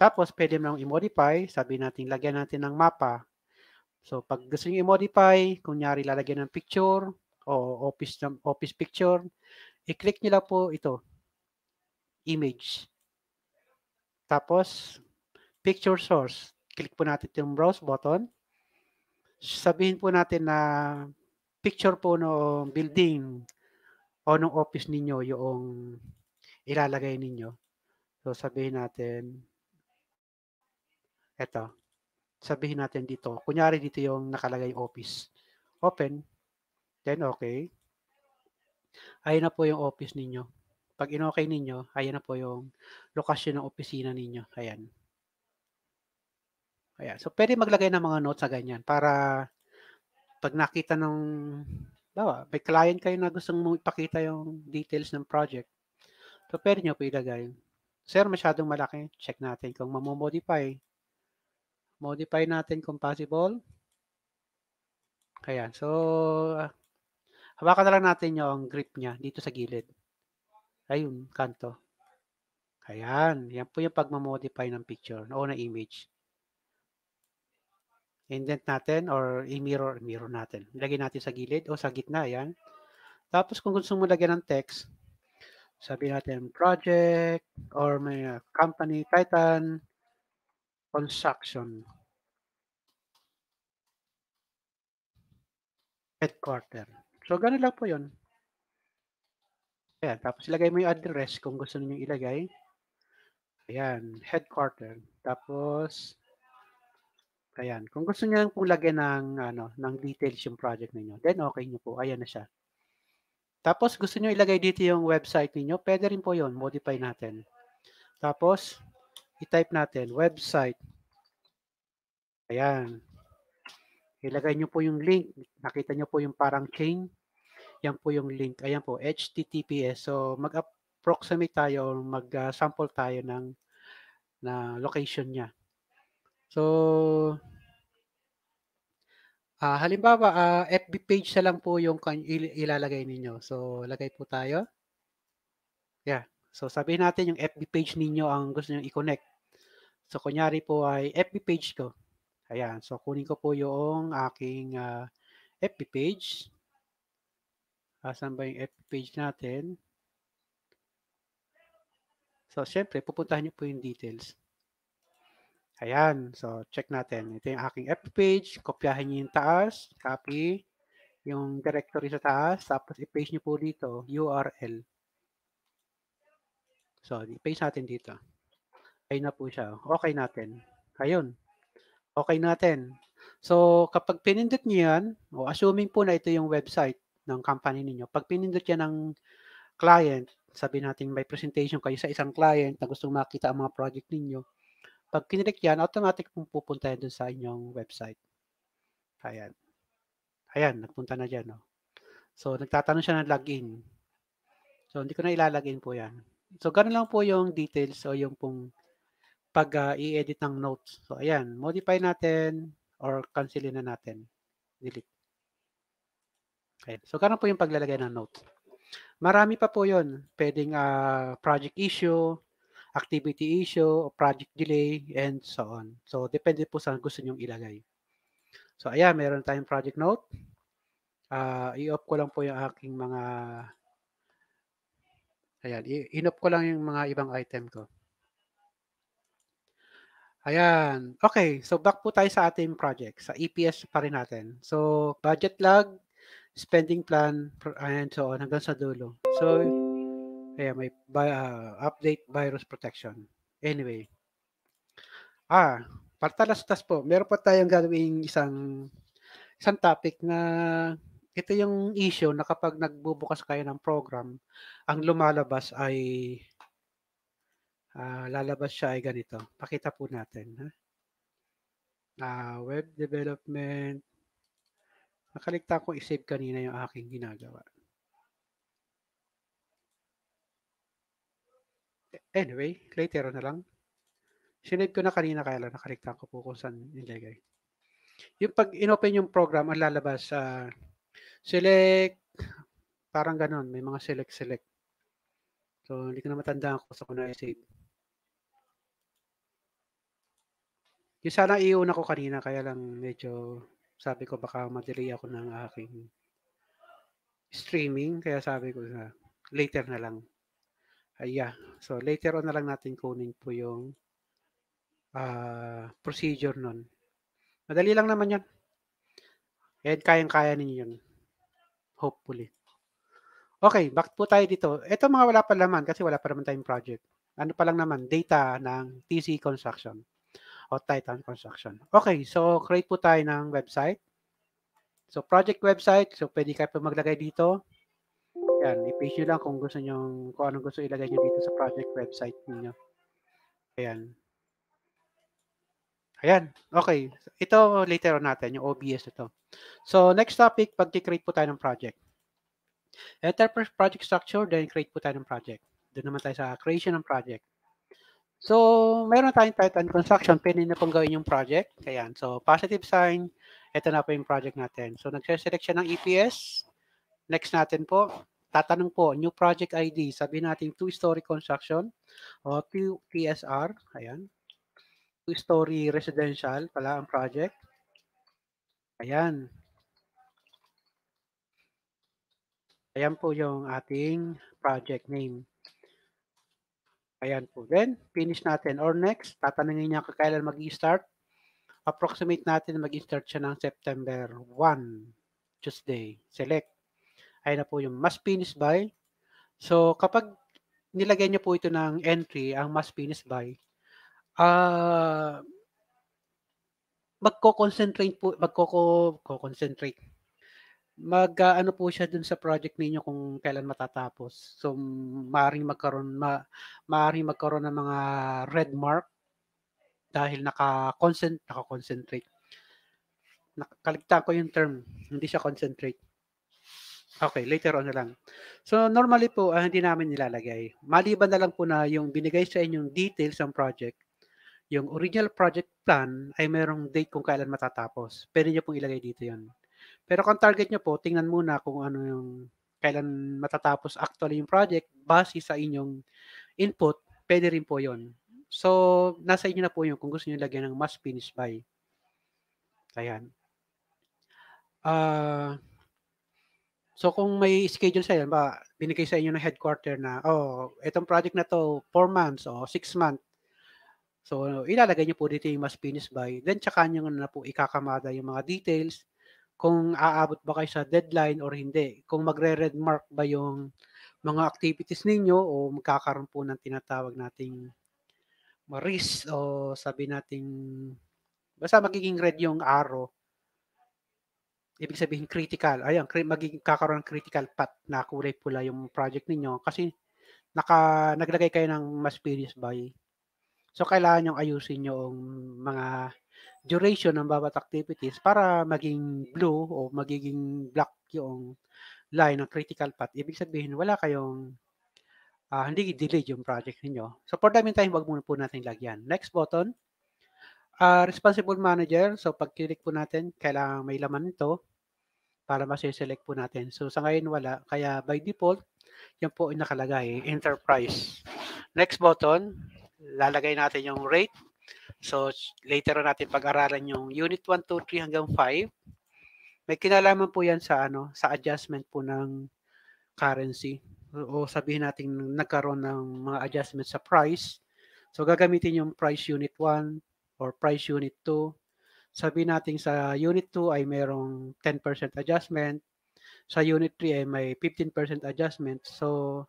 Tapos, pwede mo i-modify. Sabi natin, lagyan natin ng mapa. So, pag gusto nyo i-modify, kunyari lalagyan ng picture o office, office picture, i-click nyo lang po ito image. Tapos, picture source. Click po natin yung browse button. Sabihin po natin na picture po ng building o ng office ninyo yung ilalagay ninyo. So, sabihin natin, eto, sabihin natin dito, kunyari dito yung nakalagay office. Open, then okay. Ayun na po yung office ninyo. Pag in-okay ninyo, ayan na po yung lokasyon ng opisina ninyo. Ayan. Ayan. So, pwede maglagay ng mga notes sa ganyan para pag nakita ng, bawa, may client kayo na gustong ipakita yung details ng project, so pwede nyo po ilagay. Sir, masyadong malaki. Check natin kung mamomodify. Modify natin kung possible. Ayan. So, ah, hawakan na lang natin yung grip niya dito sa gilid. Ayun, kanto. Ayan, yan po yung pagmamodify ng picture, o na image. Indent natin or i-mirror, mirror natin. Ilagay natin sa gilid o sa gitna, ayan. Tapos kung gusto mo lagyan ng text, sabi natin project or may ah, company Titan construction headquarter. So ganun lang po yun. Ayan, tapos ilagay mo yung address kung gusto niyo ilagay. Ayan, headquarter. Tapos, ayan, kung gusto niyo lang pong lagyan ng, ano, ng details yung project niyo then okay niyo po. Ayan na siya. Tapos, gusto niyo ilagay dito yung website niyo pwede rin po yon modify natin. Tapos, i-type natin, website. Ayan. Ilagay niyo po yung link. Nakita niyo po yung parang chain. Yan po yung link. Ayan po, HTTPS. So mag-approximate tayo, mag-sample tayo ng na location niya. So, uh, halimbawa, uh, ah, FB page na lang po yung il ilalagay ninyo. So, lagay po tayo. Yeah. So, sabihin natin yung FB page ninyo ang gusto nyo i-connect. So, kunyari po ay FB page ko. Ayan. So, kunin ko po yung aking uh, ah, FB page. Asan ba yung FB page natin? So, syempre, pupuntahan nyo po yung details. Ayan. So, check natin. Ito yung aking FB page. Kopyahin nyo yung taas. Copy. Yung directory sa taas. Tapos, i-paste nyo po dito. URL. So, i-paste natin dito. Ayun na po siya. Okay natin. Ayun. Okay natin. So, kapag pinindot nyo yan, o assuming po na ito yung website, ng company ninyo, pag pinindot yan ng client, sabi natin may presentation kayo sa isang client na gustong makita ang mga project ninyo, pag kinilik yan, automatic pong pupunta yan sa inyong website. Ayan. Ayan, nagpunta na dyan. No? Oh. So, nagtatanong siya ng login. So, hindi ko na ilalagin po yan. So, ganun lang po yung details o yung pong pag uh, i-edit ng notes. So, ayan. Modify natin or cancelin na natin. Delete. Okay. So, ganun po yung paglalagay ng note. Marami pa po yun. Pwedeng uh, project issue, activity issue, project delay, and so on. So, depende po sa gusto nyong ilagay. So, ayan, meron tayong project note. Uh, i-off ko lang po yung aking mga... Ayan, in-off ko lang yung mga ibang item ko. Ayan. Okay, so back po tayo sa ating project, sa EPS pa rin natin. So, budget log, spending plan, and so on hanggang sa dulo. So, yeah, may uh, update virus protection. Anyway. Ah, partalastas po. Meron po tayong gagawin isang isang topic na ito yung issue na kapag nagbubukas kayo ng program, ang lumalabas ay uh, lalabas siya ay ganito. Pakita po natin. Ha? Uh, web development Nakaligtaan ko i-save kanina yung aking ginagawa. Anyway, later na lang. Sinave ko na kanina kaya lang nakaligtaan ko po kung saan nilagay. Yung pag inopen yung program, ang lalabas, uh, select, parang ganun, may mga select-select. So, hindi ko na matandaan ko sa kung na-save. Yung sana iuna ko kanina, kaya lang medyo sabi ko baka madelay ako ng aking streaming kaya sabi ko na later na lang. Aya. Ah, yeah. So later on na lang natin kunin po yung uh, procedure nun. Madali lang naman yun. And kayang-kaya ninyo yun. Hopefully. Okay, back po tayo dito. Ito mga wala pa naman kasi wala pa naman tayong project. Ano pa lang naman, data ng TC construction o Titan Construction. Okay, so create po tayo ng website. So project website, so pwede kayo maglagay dito. Yan, i-paste nyo lang kung gusto nyo, kung anong gusto ilagay nyo dito sa project website niyo. Ayan. Ayan. Okay. Ito later on natin, yung OBS ito. So, next topic, pag-create po tayo ng project. Enter project structure, then create po tayo ng project. Doon naman tayo sa creation ng project. So, meron tayong Titan Construction. Pwede na pong gawin yung project. Ayan. So, positive sign. Ito na po yung project natin. So, nagsiselect selection ng EPS. Next natin po. Tatanong po, new project ID. Sabihin natin two-story construction o two PSR. Ayan. Two-story residential pala ang project. Ayan. Ayan po yung ating project name. Ayan po. Then, finish natin. Or next, tatanungin niya kailan mag start Approximate natin mag start siya ng September 1, Tuesday. Select. Ayan na po yung must finish by. So, kapag nilagay niyo po ito ng entry, ang must finish by, ah, uh, magko-concentrate po, magko-concentrate mag uh, ano po siya dun sa project ninyo kung kailan matatapos. So maaring magkaroon ma, maaring magkaroon ng mga red mark dahil naka-concentrate, naka-concentrate. Nakaligtaan ko yung term, hindi siya concentrate. Okay, later on na lang. So normally po uh, hindi namin nilalagay. Maliban na lang po na yung binigay sa inyong details ng project, yung original project plan ay mayroong date kung kailan matatapos. Pwede niyo pong ilagay dito 'yon. Pero kung target nyo po, tingnan muna kung ano yung kailan matatapos actually yung project base sa inyong input, pwede rin po yon. So, nasa inyo na po yun kung gusto niyo lagyan ng must finish by. Ayan. Uh, so, kung may schedule sa inyo, ba, binigay sa inyo ng headquarter na, oh, itong project na to, 4 months o oh, 6 months. So, ilalagay nyo po dito yung must finish by. Then, tsaka nyo na po ikakamada yung mga details kung aabot ba kayo sa deadline or hindi. Kung magre-red mark ba yung mga activities ninyo o magkakaroon po ng tinatawag nating maris o sabi nating basta magiging red yung arrow. Ibig sabihin critical. Ayan, magiging kakaroon ng critical path na kulay pula yung project ninyo kasi naka naglagay kayo ng mas previous buy. So kailangan yung ayusin yung mga duration ng bawat activities para maging blue o magiging black yung line ng critical path. Ibig sabihin, wala kayong uh, hindi delayed yung project niyo. So for the meantime, wag muna po natin lagyan. Next button, uh, responsible manager. So pag-click po natin, kailangan may laman nito para masi-select po natin. So sa ngayon wala, kaya by default, yan po yung nakalagay, enterprise. Next button, lalagay natin yung rate So, later on natin pag-aralan yung unit 1, 2, 3 hanggang 5. May kinalaman po yan sa, ano, sa adjustment po ng currency. O sabihin natin nagkaroon ng mga adjustment sa price. So, gagamitin yung price unit 1 or price unit 2. Sabihin natin sa unit 2 ay mayroong 10% adjustment. Sa unit 3 ay may 15% adjustment. So,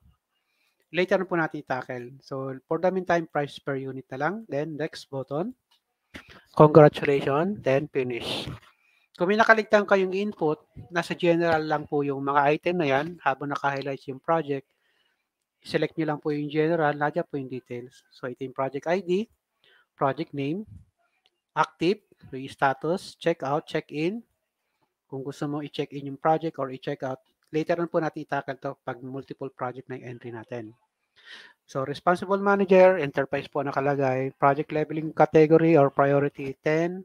later na ano po natin i-tackle. So, for the meantime, price per unit na lang. Then, next button. Congratulations. Then, finish. Kung may nakaligtan kayong input, nasa general lang po yung mga item na yan habang naka-highlight yung project. Select nyo lang po yung general, nadya po yung details. So, ito yung project ID, project name, active, yung status, out, check-in. Kung gusto mo i-check in yung project or i-check out, later on po natin itakal to pag multiple project na yung entry natin. So, responsible manager, enterprise po nakalagay, project leveling category or priority 10.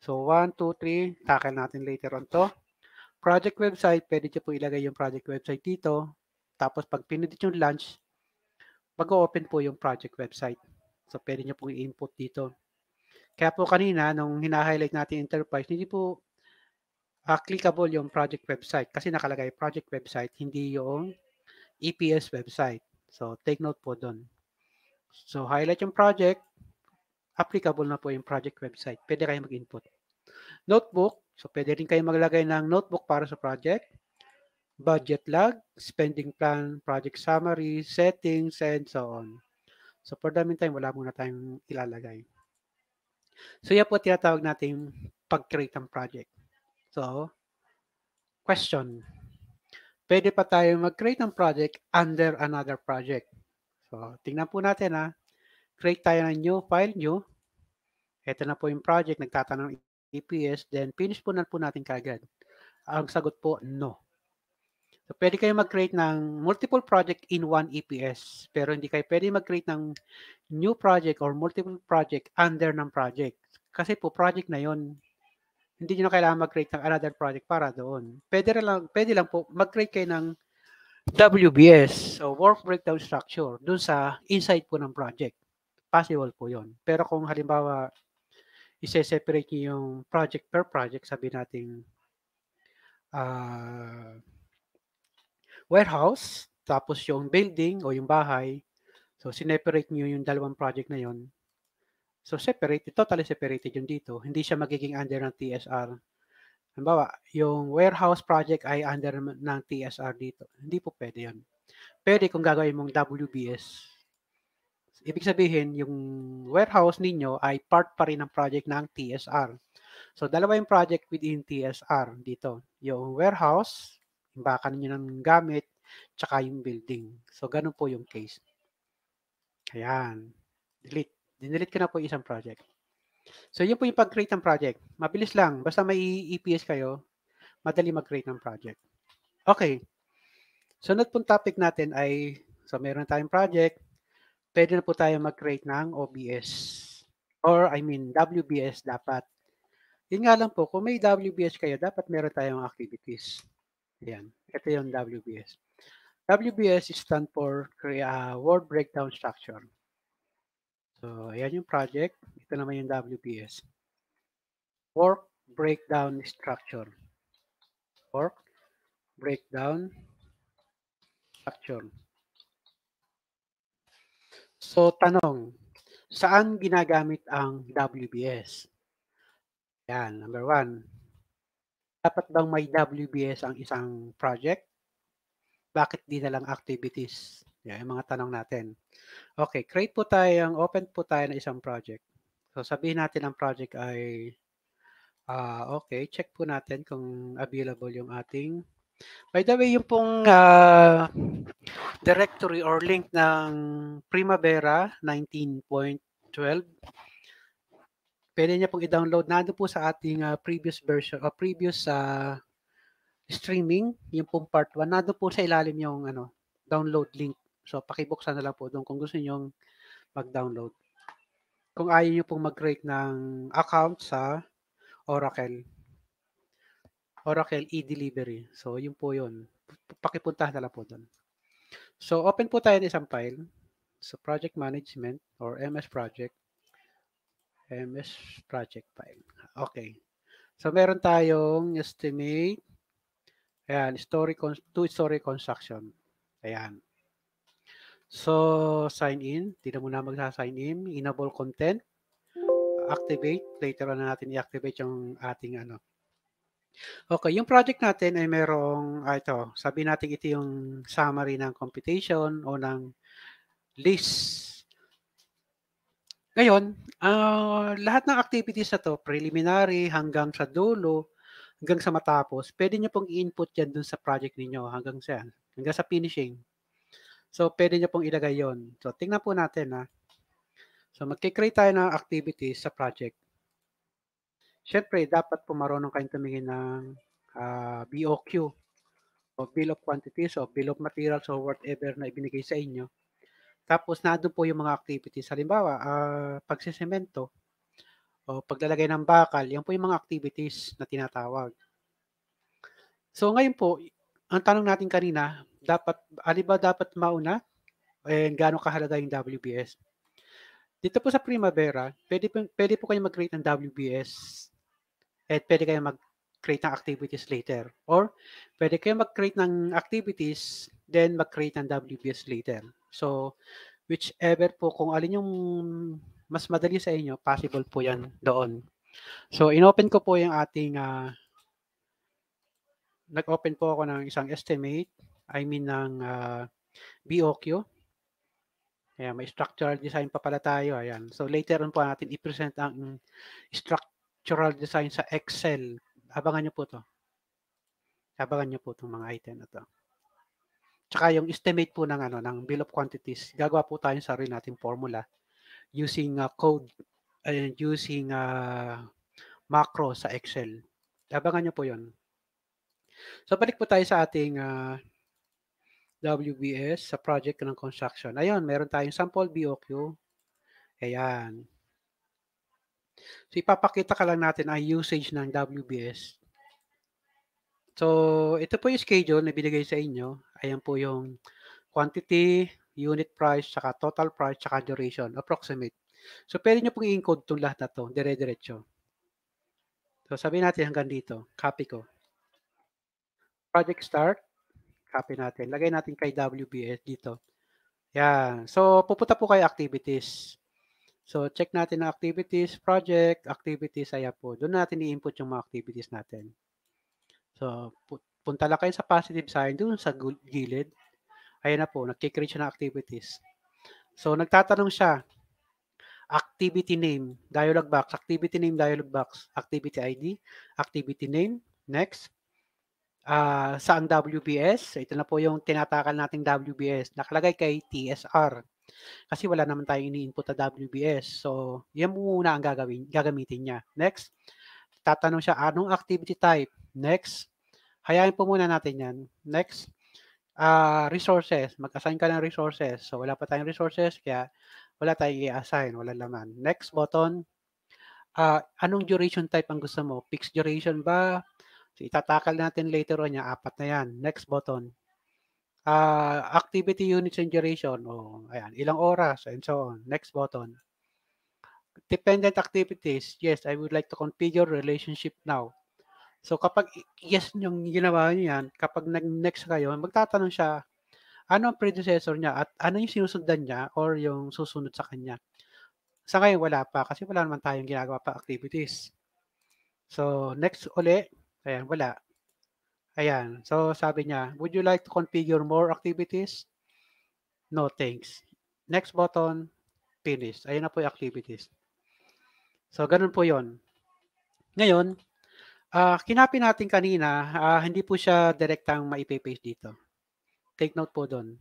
So, 1, 2, 3, tackle natin later on to. Project website, pwede nyo po ilagay yung project website dito. Tapos, pag pinindot yung launch, mag-open po yung project website. So, pwede nyo pong i-input dito. Kaya po kanina, nung hina-highlight natin enterprise, hindi po uh, clickable yung project website kasi nakalagay project website, hindi yung EPS website. So, take note po doon. So, highlight yung project. Applicable na po yung project website. Pwede kayo mag-input. Notebook. So, pwede rin kayo maglagay ng notebook para sa project. Budget log, spending plan, project summary, settings, and so on. So, for the meantime, wala muna tayong ilalagay. So, yan po tinatawag natin pag-create ng project. So, question. Pwede pa tayo mag-create ng project under another project. So, tingnan po natin ha. Ah. Create tayo ng new file, new. Ito na po yung project. Nagtatanong EPS. Then, finish po na po natin kagad. Ang sagot po, no. So, pwede kayo mag-create ng multiple project in one EPS. Pero hindi kayo pwede mag-create ng new project or multiple project under ng project. Kasi po, project na yon hindi niyo kailangan mag-create ng another project para doon. Pwede lang, pwede lang po mag-create kayo ng WBS, so work breakdown structure, doon sa inside po ng project. Possible po yon. Pero kung halimbawa, ise-separate niyo yung project per project, sabi natin uh, ah, warehouse, tapos yung building o yung bahay. So, sineparate niyo yung dalawang project na yon So separated, totally separated yung dito. Hindi siya magiging under ng TSR. Halimbawa, yung warehouse project ay under ng TSR dito. Hindi po pwede yun. Pwede kung gagawin mong WBS. Ibig sabihin, yung warehouse ninyo ay part pa rin ng project ng TSR. So, dalawa yung project within TSR dito. Yung warehouse, imbakan ninyo ng gamit, tsaka yung building. So, ganun po yung case. Ayan. Delete dinelete ko na po yung isang project. So, yun po yung pag-create ng project. Mabilis lang. Basta may EPS kayo, madali mag-create ng project. Okay. Sunod so, pong topic natin ay, so meron tayong project, pwede na po tayo mag-create ng OBS. Or, I mean, WBS dapat. Yun nga lang po, kung may WBS kayo, dapat meron tayong activities. Ayan. Ito yung WBS. WBS stand for uh, Word Breakdown Structure. So, ayan yung project. Ito naman yung WPS. Work breakdown structure. Work breakdown structure. So, tanong, saan ginagamit ang WBS? Yan, number one. Dapat bang may WBS ang isang project? Bakit di na lang activities? Yeah, yung mga tanong natin. Okay, create po tayo, open po tayo ng isang project. So sabihin natin ang project ay uh, okay, check po natin kung available yung ating By the way, yung pong uh, directory or link ng Primavera 19.12, pwede niya pong i-download. Nando po sa ating uh, previous version or previous uh, streaming, yung pong part 1. Nando po sa ilalim yung ano, download link. So, pakibuksan na lang po doon kung gusto niyo mag-download. Kung ayaw niyo pong mag-create ng account sa Oracle. Oracle e-delivery. So, yun po yun. Pakipuntahan na lang po doon. So, open po tayo ng isang file. So, project management or MS project. MS project file. Okay. So, meron tayong estimate. Ayan, story, to story construction. Ayan. So, sign in. Hindi na muna magsa-sign in. Enable content. Activate. Later on na natin i-activate yung ating ano. Okay, yung project natin ay merong, ah, ito, sabi natin ito yung summary ng computation o ng list. Ngayon, uh, lahat ng activities na to, preliminary hanggang sa dulo, hanggang sa matapos, pwede nyo pong i-input yan dun sa project ninyo hanggang sa, hanggang sa finishing. So, pwede nyo pong ilagay yon. So, tingnan po natin ha. Ah. So, magkikreate tayo ng activities sa project. Siyempre, dapat po marunong kayong tumingin ng uh, ah, BOQ o Bill of Quantities o Bill of Materials or whatever na ibinigay sa inyo. Tapos, nandun po yung mga activities. Halimbawa, uh, pagsisemento o paglalagay ng bakal, yan po yung mga activities na tinatawag. So, ngayon po, ang tanong natin kanina, dapat, ali ba dapat mauna? And gano'ng kahalaga yung WBS? Dito po sa Primavera, pwede pwede po kayo mag-create ng WBS at pwede kayo mag-create ng activities later. Or pwede kayo mag-create ng activities, then mag-create ng WBS later. So, whichever po, kung alin yung mas madali sa inyo, possible po yan doon. So, inopen ko po yung ating uh, nag-open po ako ng isang estimate, I mean ng uh, ah, BOQ. Ayan, may structural design pa pala tayo. Ayan. So later on po natin i-present ang structural design sa Excel. Abangan nyo po to. Abangan nyo po itong mga item na to. Tsaka yung estimate po ng, ano, ng bill of quantities. Gagawa po tayo sa rin natin formula using uh, code and using uh, macro sa Excel. Abangan nyo po yon So balik po tayo sa ating uh, ah, WBS sa project ng construction. Ayun, meron tayong sample BOQ. Ayan. So ipapakita ka lang natin ang usage ng WBS. So ito po yung schedule na binigay sa inyo. Ayan po yung quantity, unit price, saka total price, saka duration, approximate. So pwede nyo pong i-encode itong lahat na to, dire-diretso. So sabihin natin hanggang dito, copy ko project start, copy natin. Lagay natin kay WBS dito. Yan. So, pupunta po kay activities. So, check natin ang activities, project, activities, ayan po. Doon natin i-input yung mga activities natin. So, punta lang kayo sa positive sign, doon sa gilid. Ayan na po, nag nagkikreate siya ng activities. So, nagtatanong siya, activity name, dialog box, activity name, dialog box, activity ID, activity name, next, uh, sa ang WBS. Ito na po yung tinatakal nating WBS. Nakalagay kay TSR. Kasi wala naman tayong ini-input na WBS. So, yan muna ang gagawin, gagamitin niya. Next, tatanong siya, anong activity type? Next, hayaan po muna natin yan. Next, uh, resources. Mag-assign ka ng resources. So, wala pa tayong resources, kaya wala tayong i-assign. Wala laman. Next button, uh, anong duration type ang gusto mo? Fixed duration ba? So, itatakal natin later on yung apat na yan. Next button. Uh, activity units and duration. oh, ayan, ilang oras and so on. Next button. Dependent activities. Yes, I would like to configure relationship now. So kapag yes yung ginawa niyo yan, kapag nag-next kayo, magtatanong siya, ano ang predecessor niya at ano yung sinusundan niya or yung susunod sa kanya. Sa ngayon, wala pa kasi wala naman tayong ginagawa pa activities. So, next uli, Ayan, wala. Ayan. So, sabi niya, would you like to configure more activities? No, thanks. Next button, finish. Ayan na po yung activities. So, ganun po yon. Ngayon, uh, ah, kinapin natin kanina, uh, hindi po siya direktang maipipage dito. Take note po doon.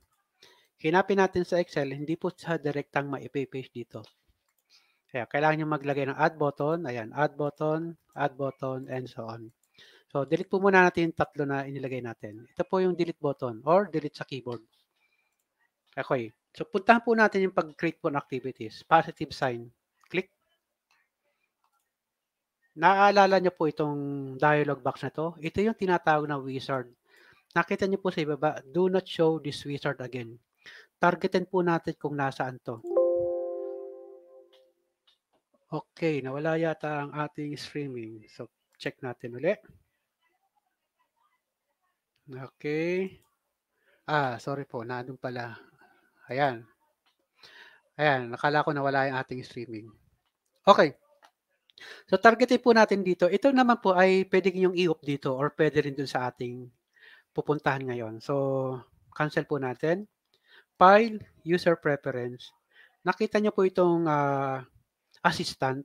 Kinapin natin sa Excel, hindi po siya direktang maipipage dito. Kaya kailangan nyo maglagay ng add button, ayan, add button, add button, and so on. So, delete po muna natin yung tatlo na inilagay natin. Ito po yung delete button or delete sa keyboard. Okay. So, puntahan po natin yung pag-create po ng activities. Positive sign. Click. Naaalala niyo po itong dialog box na to. Ito yung tinatawag na wizard. Nakita niyo po sa ibaba, do not show this wizard again. Targetin po natin kung nasaan to. Okay, nawala yata ang ating streaming. So, check natin ulit. Okay. Ah, sorry po. Naandun pala. Ayan. Ayan, nakala ko nawala yung ating streaming. Okay. So targetin po natin dito. Ito naman po ay pwede ninyong i-up dito or pwede rin dun sa ating pupuntahan ngayon. So cancel po natin. File, user preference. Nakita nyo po itong uh, assistant.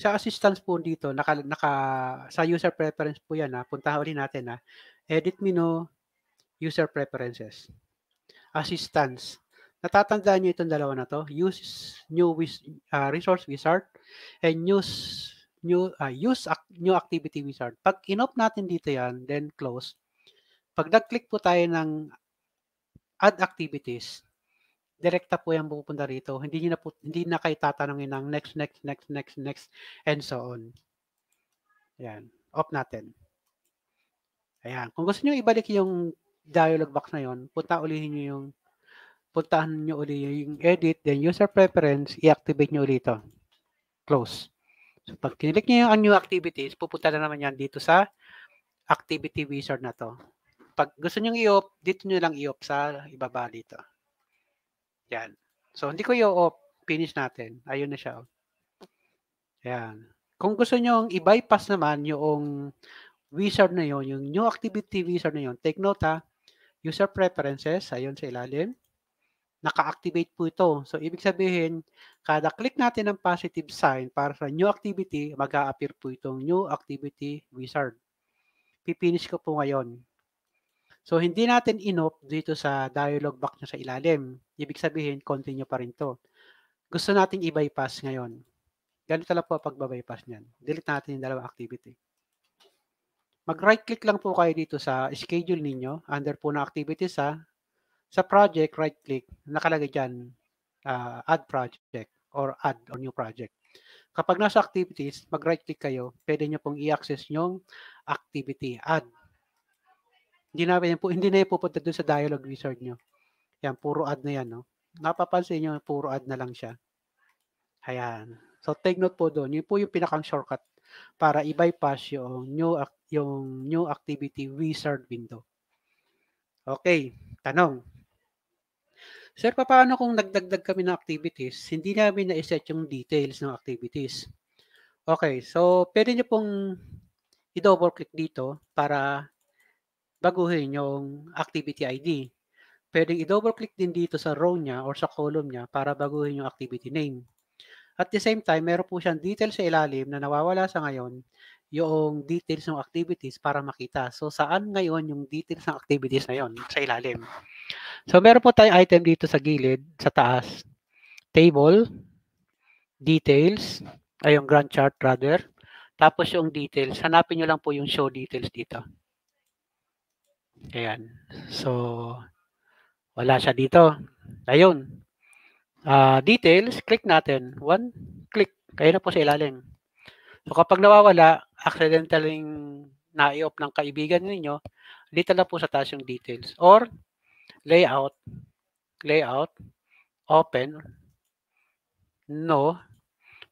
Sa assistant po dito, naka, naka, sa user preference po yan. Ha. Ah. Puntahan ulit natin. Ha. Ah edit menu, user preferences, assistance. Natatandaan nyo itong dalawa na to, use new uh, resource wizard and use new uh, use ac- new activity wizard. Pag inop natin dito 'yan, then close. Pag nag-click po tayo ng add activities, direkta po yan pupunta rito. Hindi niyo na po, hindi na kayo tatanungin ng next next next next next and so on. Yan, off natin. Ayan. Kung gusto niyo ibalik yung dialog box na yon, punta ulihin niyo yung puntahan niyo ulit yung edit, then user preference, i-activate niyo ulit ito. Close. So pag kinilik niyo yung new activities, pupunta na naman yan dito sa activity wizard na to. Pag gusto niyo i op dito niyo lang i op sa ibaba dito. Yan. So hindi ko i-off, finish natin. Ayun na siya. Oh. Yan. Kung gusto niyo i-bypass naman yung wizard na yon, yung new activity wizard na yon, take note ha, user preferences, ayun sa ilalim, naka-activate po ito. So, ibig sabihin, kada click natin ng positive sign para sa new activity, mag a po itong new activity wizard. Pipinish ko po ngayon. So, hindi natin inop dito sa dialog box na sa ilalim. Ibig sabihin, continue pa rin to. Gusto nating i-bypass ngayon. Ganito lang po pag bypass niyan. Delete natin yung dalawang activity. Mag-right click lang po kayo dito sa schedule ninyo, under po na activities ha. Sa project, right click, nakalagay dyan, uh, add project or add or new project. Kapag nasa activities, mag-right click kayo, pwede nyo pong i-access yung activity, add. Hindi na, po, hindi na pupunta doon sa dialog wizard nyo. Yan, puro add na yan. No? Napapansin nyo, puro add na lang siya. Ayan. So, take note po doon. Yun po yung pinakang shortcut para i-bypass yung new act yung new activity wizard window. Okay, tanong. Sir, paano kung nagdagdag kami ng activities, hindi namin na-set yung details ng activities? Okay, so pwede nyo pong i-double click dito para baguhin yung activity ID. Pwede i-double click din dito sa row niya or sa column niya para baguhin yung activity name. At the same time, meron po siyang details sa ilalim na nawawala sa ngayon yung details ng activities para makita. So, saan ngayon yung details ng activities na yon sa ilalim? So, meron po tayong item dito sa gilid, sa taas. Table, details, ay yung grand chart rather. Tapos yung details, hanapin nyo lang po yung show details dito. Ayan. So, wala siya dito. Ayun. Uh, details, click natin. One, click. Kaya na po sa ilalim. So kapag nawawala, accidental yung na-i-off ng kaibigan ninyo, dito na po sa taas yung details. Or layout, layout, open, no,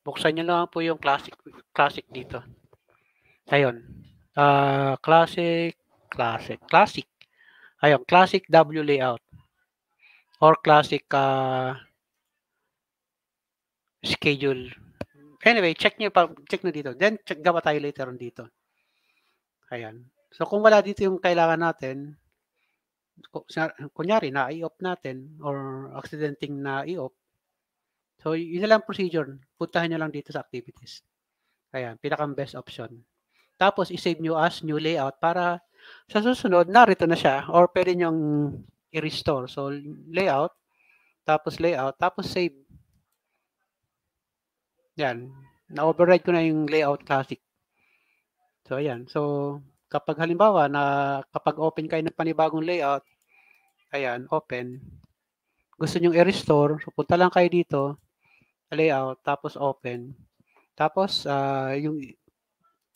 buksan nyo lang po yung classic, classic dito. Ayun, uh, classic, classic, classic. Ayun, classic W layout or classic uh, schedule Anyway, check nyo, pa, check nyo dito. Then, check, gawa tayo later on dito. Ayan. So, kung wala dito yung kailangan natin, kunyari na i-off natin or accidenting na i-off, so yun na lang procedure. Puntahan nyo lang dito sa activities. Ayan, pinakang best option. Tapos, i-save new as new layout para sa susunod, narito na siya or pwede nyo i-restore. So, layout, tapos layout, tapos save. Yan. Na-override ko na yung layout classic. So, ayan. So, kapag halimbawa na kapag open kayo ng panibagong layout, ayan, open. Gusto nyong i-restore, so punta lang kayo dito, layout, tapos open. Tapos, uh, yung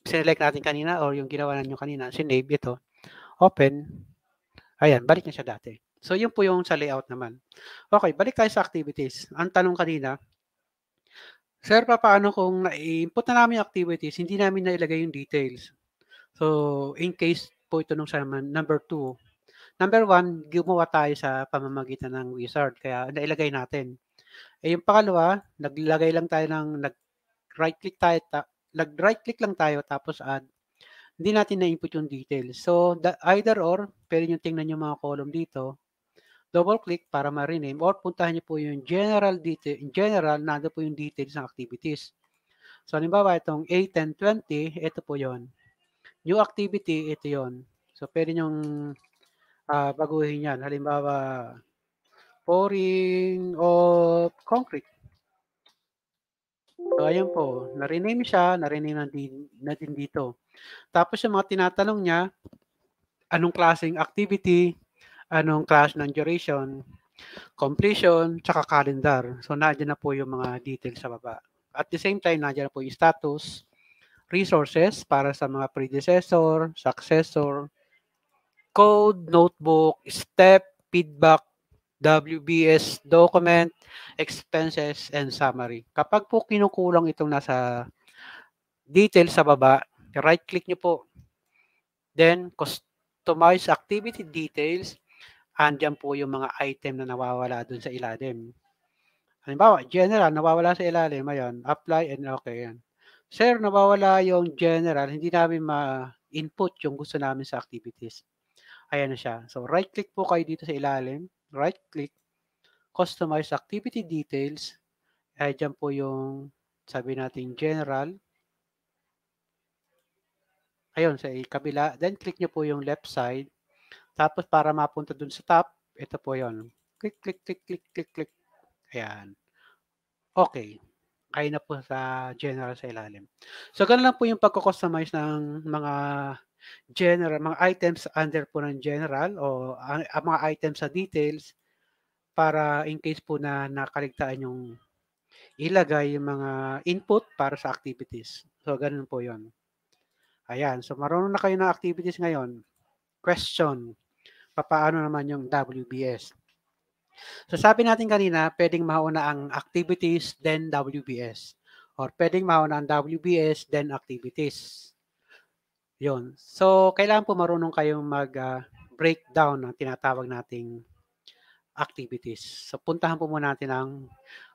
sinelect natin kanina or yung ginawa ninyo kanina, sinave ito, open. Ayan, balik na siya dati. So, yun po yung sa layout naman. Okay, balik tayo sa activities. Ang tanong kanina, Sir, paano kung na input na namin yung activities, hindi namin nailagay yung details. So, in case po ito nung sermon, number two. Number one, gumawa tayo sa pamamagitan ng wizard, kaya nailagay natin. Eh, yung pangalawa, naglagay lang tayo ng, nag-right click tayo, ta- nag-right click lang tayo, tapos add. Hindi natin na-input yung details. So, the, either or, pwede nyo tingnan yung mga column dito double click para ma-rename or puntahan niyo po yung general detail, in general, nando po yung details ng activities. So, halimbawa, itong A1020, ito po yon New activity, ito yon So, pwede nyong uh, baguhin yan. Halimbawa, pouring of concrete. So, ayun po. na-rename siya, nariname natin, natin dito. Tapos, yung mga tinatanong niya, anong klaseng activity, anong class ng duration, completion, tsaka calendar. So, nandiyan na po yung mga details sa baba. At the same time, nandiyan na po yung status, resources para sa mga predecessor, successor, code, notebook, step, feedback, WBS document, expenses, and summary. Kapag po kinukulang itong nasa details sa baba, right-click nyo po. Then, customize activity details andyan po yung mga item na nawawala dun sa ilalim. Halimbawa, general, nawawala sa ilalim. Ayan, apply and okay. Yan. Sir, nawawala yung general. Hindi namin ma-input yung gusto namin sa activities. Ayan na siya. So, right-click po kayo dito sa ilalim. Right-click. Customize activity details. Ay, eh, dyan po yung sabi natin general. Ayun, sa kabila. Then, click nyo po yung left side. Tapos para mapunta dun sa top, ito po yon. Click, click, click, click, click, click. Ayan. Okay. Kayo na po sa general sa ilalim. So, ganun lang po yung pagkukustomize ng mga general, mga items under po ng general o ang ah, ah, mga items sa details para in case po na nakaligtaan yung ilagay yung mga input para sa activities. So, ganun po yon Ayan. So, marunong na kayo ng activities ngayon. Question papaano naman yung WBS. So sabi natin kanina, pwedeng mauna ang activities, then WBS. Or pwedeng mauna ang WBS, then activities. Yun. So, kailangan po marunong kayong mag-breakdown ah, uh, ng tinatawag nating activities. So, puntahan po muna natin ang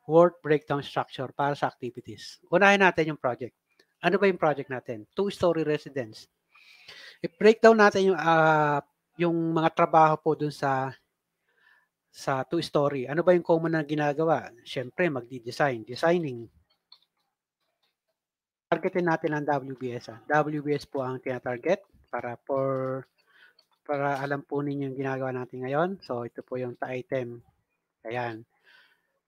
word breakdown structure para sa activities. Unahin natin yung project. Ano ba yung project natin? Two-story residence. I-breakdown natin yung uh, yung mga trabaho po dun sa sa two-story, ano ba yung common na ginagawa? Siyempre, magdi-design, designing. Targetin natin ang WBS. Ha? Ah. WBS po ang tinatarget para for para alam po ninyo yung ginagawa natin ngayon. So, ito po yung item. Ayan.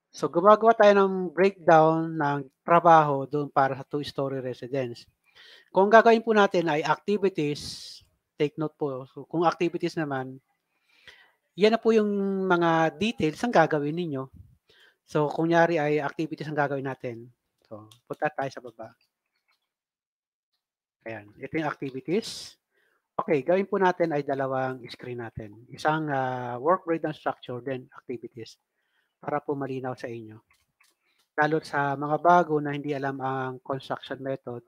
So, gumagawa tayo ng breakdown ng trabaho doon para sa two-story residence. Kung gagawin po natin ay activities, take note po. So, kung activities naman, yan na po yung mga details ang gagawin ninyo. So, kunyari ay activities ang gagawin natin. So, punta tayo sa baba. Ayan. Ito yung activities. Okay, gawin po natin ay dalawang screen natin. Isang uh, work breakdown structure, then activities. Para po malinaw sa inyo. Lalo sa mga bago na hindi alam ang construction method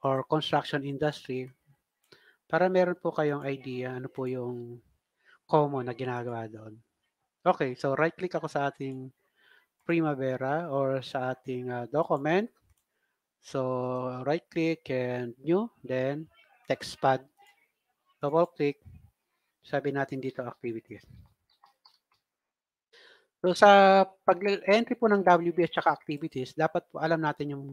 or construction industry, para meron po kayong idea ano po yung common na ginagawa doon. Okay, so right-click ako sa ating Primavera or sa ating uh, document. So right-click and new, then text pad. Double-click, sabi natin dito activities. So sa pag-entry po ng WBS at activities, dapat po alam natin yung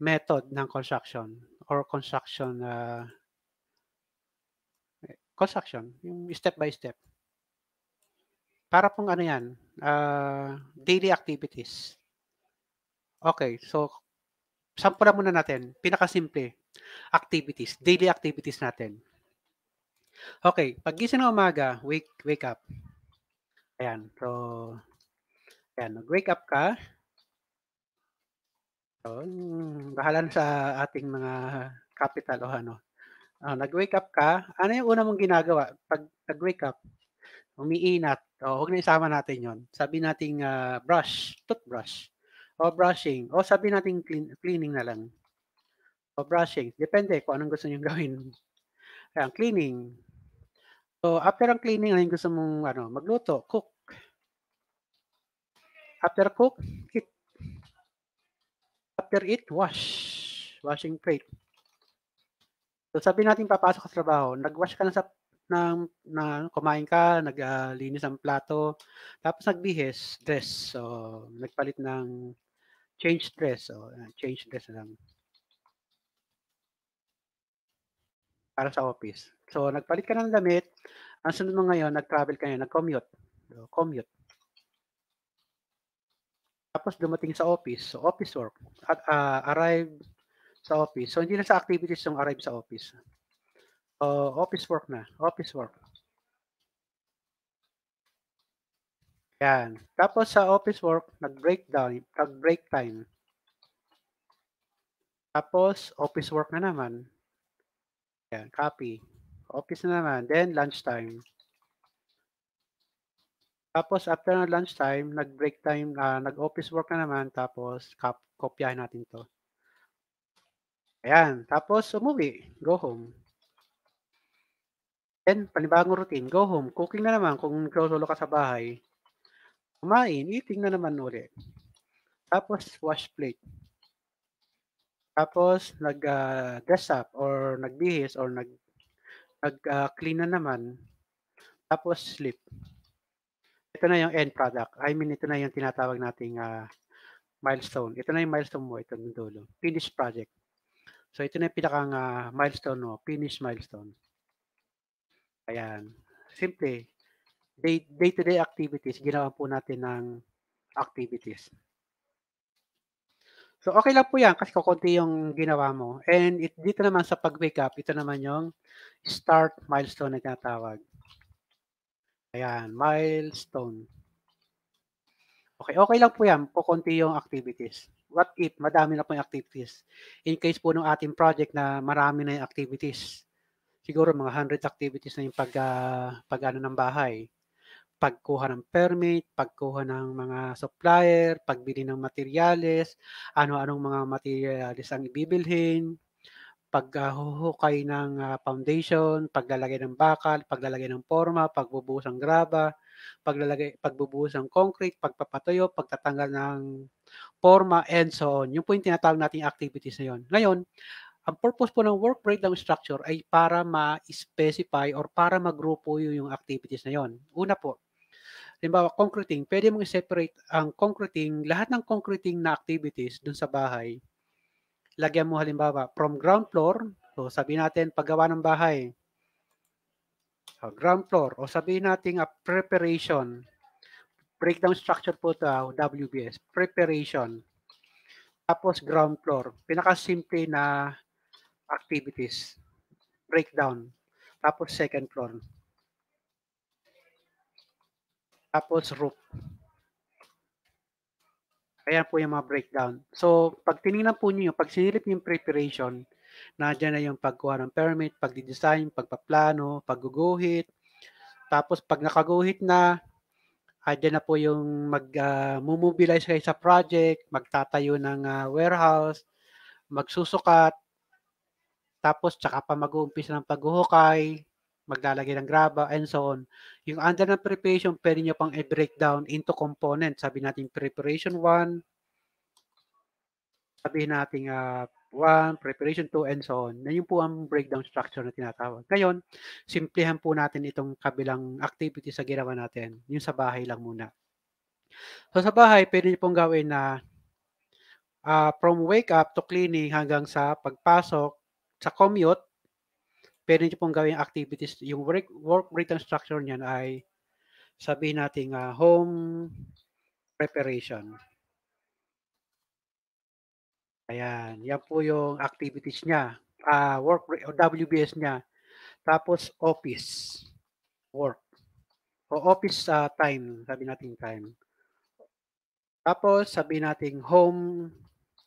method ng construction or construction uh, construction, yung step by step. Para pong ano yan, uh, daily activities. Okay, so sampulan muna natin. Pinakasimple, activities, daily activities natin. Okay, pagising ng umaga, wake, wake up. Ayan, so, ayan, wake up ka. So, bahala na sa ating mga capital o ano. Oh, nag-wake up ka, ano yung una mong ginagawa pag nag-wake up? Umiinat. O, oh, huwag na isama natin yon. Sabi nating uh, brush, toothbrush. O brushing. O sabi natin clean, cleaning na lang. O brushing. Depende kung anong gusto niyong gawin. Ayan, cleaning. So, after ang cleaning, anong gusto mong ano, magluto? Cook. After cook, eat. After eat, wash. Washing plate. So sabi natin papasok sa trabaho, nagwash ka na sa ng, na kumain ka, naglinis ah, uh, ng plato, tapos nagbihis, dress. So nagpalit ng change dress. So change dress na lang. Para sa office. So nagpalit ka ng damit, ang sunod mo ngayon, nag-travel ka na, nag-commute. So, commute. Tapos dumating sa office, so office work. At uh, arrive sa office. So, hindi na sa activities yung arrive sa office. Uh, office work na. Office work. Yan. Tapos sa office work, nag-breakdown, nag-break time. Tapos, office work na naman. Yan, copy. Office na naman. Then, lunch time. Tapos, after ng lunch time, nag-break time, uh, nag-office work na naman. Tapos, kop kopyahin natin to. Ayan, tapos umuwi, go home. Then, panibagong routine, go home. Cooking na naman kung solo ka sa bahay. Kumain, eating na naman ulit. Tapos, wash plate. Tapos, nag-dress ah, uh, up or nagbihis or nag nag-clean ah, uh, na naman. Tapos, sleep. Ito na yung end product. I mean, ito na yung tinatawag nating uh, milestone. Ito na yung milestone mo. Ito ng dulo. Finish project. So ito na yung pinakang uh, milestone, no? finish milestone. Ayan. Simple, day-to-day activities, ginawa po natin ng activities. So okay lang po yan kasi kukunti yung ginawa mo. And it, dito naman sa pag-wake up, ito naman yung start milestone na tinatawag. Ayan, milestone. Okay, okay lang po yan, kukunti yung activities what if madami na po yung activities? In case po ng ating project na marami na yung activities, siguro mga 100 activities na yung pag, uh, ah, pag ano ng bahay, pagkuha ng permit, pagkuha ng mga supplier, pagbili ng materials, ano-anong mga materials ang ibibilhin, paghuhukay ah, uh, ng uh, foundation, paglalagay ng bakal, paglalagay ng forma, pagbubuhos ng graba, paglalagay, pagbubuhos ng concrete, pagpapatuyo, pagtatanggal ng forma, and so on. Yung po yung tinatawag nating activities na yun. Ngayon, ang purpose po ng work breakdown structure ay para ma-specify or para magrupo yung activities na yon. Una po, Halimbawa, concreting, pwede mong i-separate ang concreting, lahat ng concreting na activities dun sa bahay. Lagyan mo halimbawa from ground floor, so sabi natin paggawa ng bahay, uh, ground floor o sabihin natin a preparation breakdown structure po ito uh, ah, WBS preparation tapos ground floor pinakasimple na activities breakdown tapos second floor tapos roof Ayan po yung mga breakdown. So, pag tinignan po niyo, pag sinilip niyo yung preparation, Nandiyan na yung pagkuha ng permit, pagdi-design, pagpaplano, pagguguhit. Tapos pag nakaguhit na, andyan na po yung mag-mobilize ah, uh, kayo sa project, magtatayo ng uh, warehouse, magsusukat, tapos tsaka pa mag-uumpisa ng paghuhukay, maglalagay ng graba, and so on. Yung under ng preparation, pwede nyo pang i-breakdown into components. Sabi natin preparation 1, sabi natin uh, 1, preparation 2, and so on. Na yun po ang breakdown structure na tinatawag. Ngayon, simplihan po natin itong kabilang activity sa ginawa natin. Yung sa bahay lang muna. So sa bahay, pwede niyo pong gawin na uh, from wake up to cleaning hanggang sa pagpasok, sa commute, pwede niyo pong gawin activities. Yung work, work breakdown structure niyan ay sabihin natin uh, ah, home preparation. Ayan, yan po yung activities niya. Uh, work WBS niya. Tapos office work. O office uh, time, sabi natin time. Tapos sabi natin home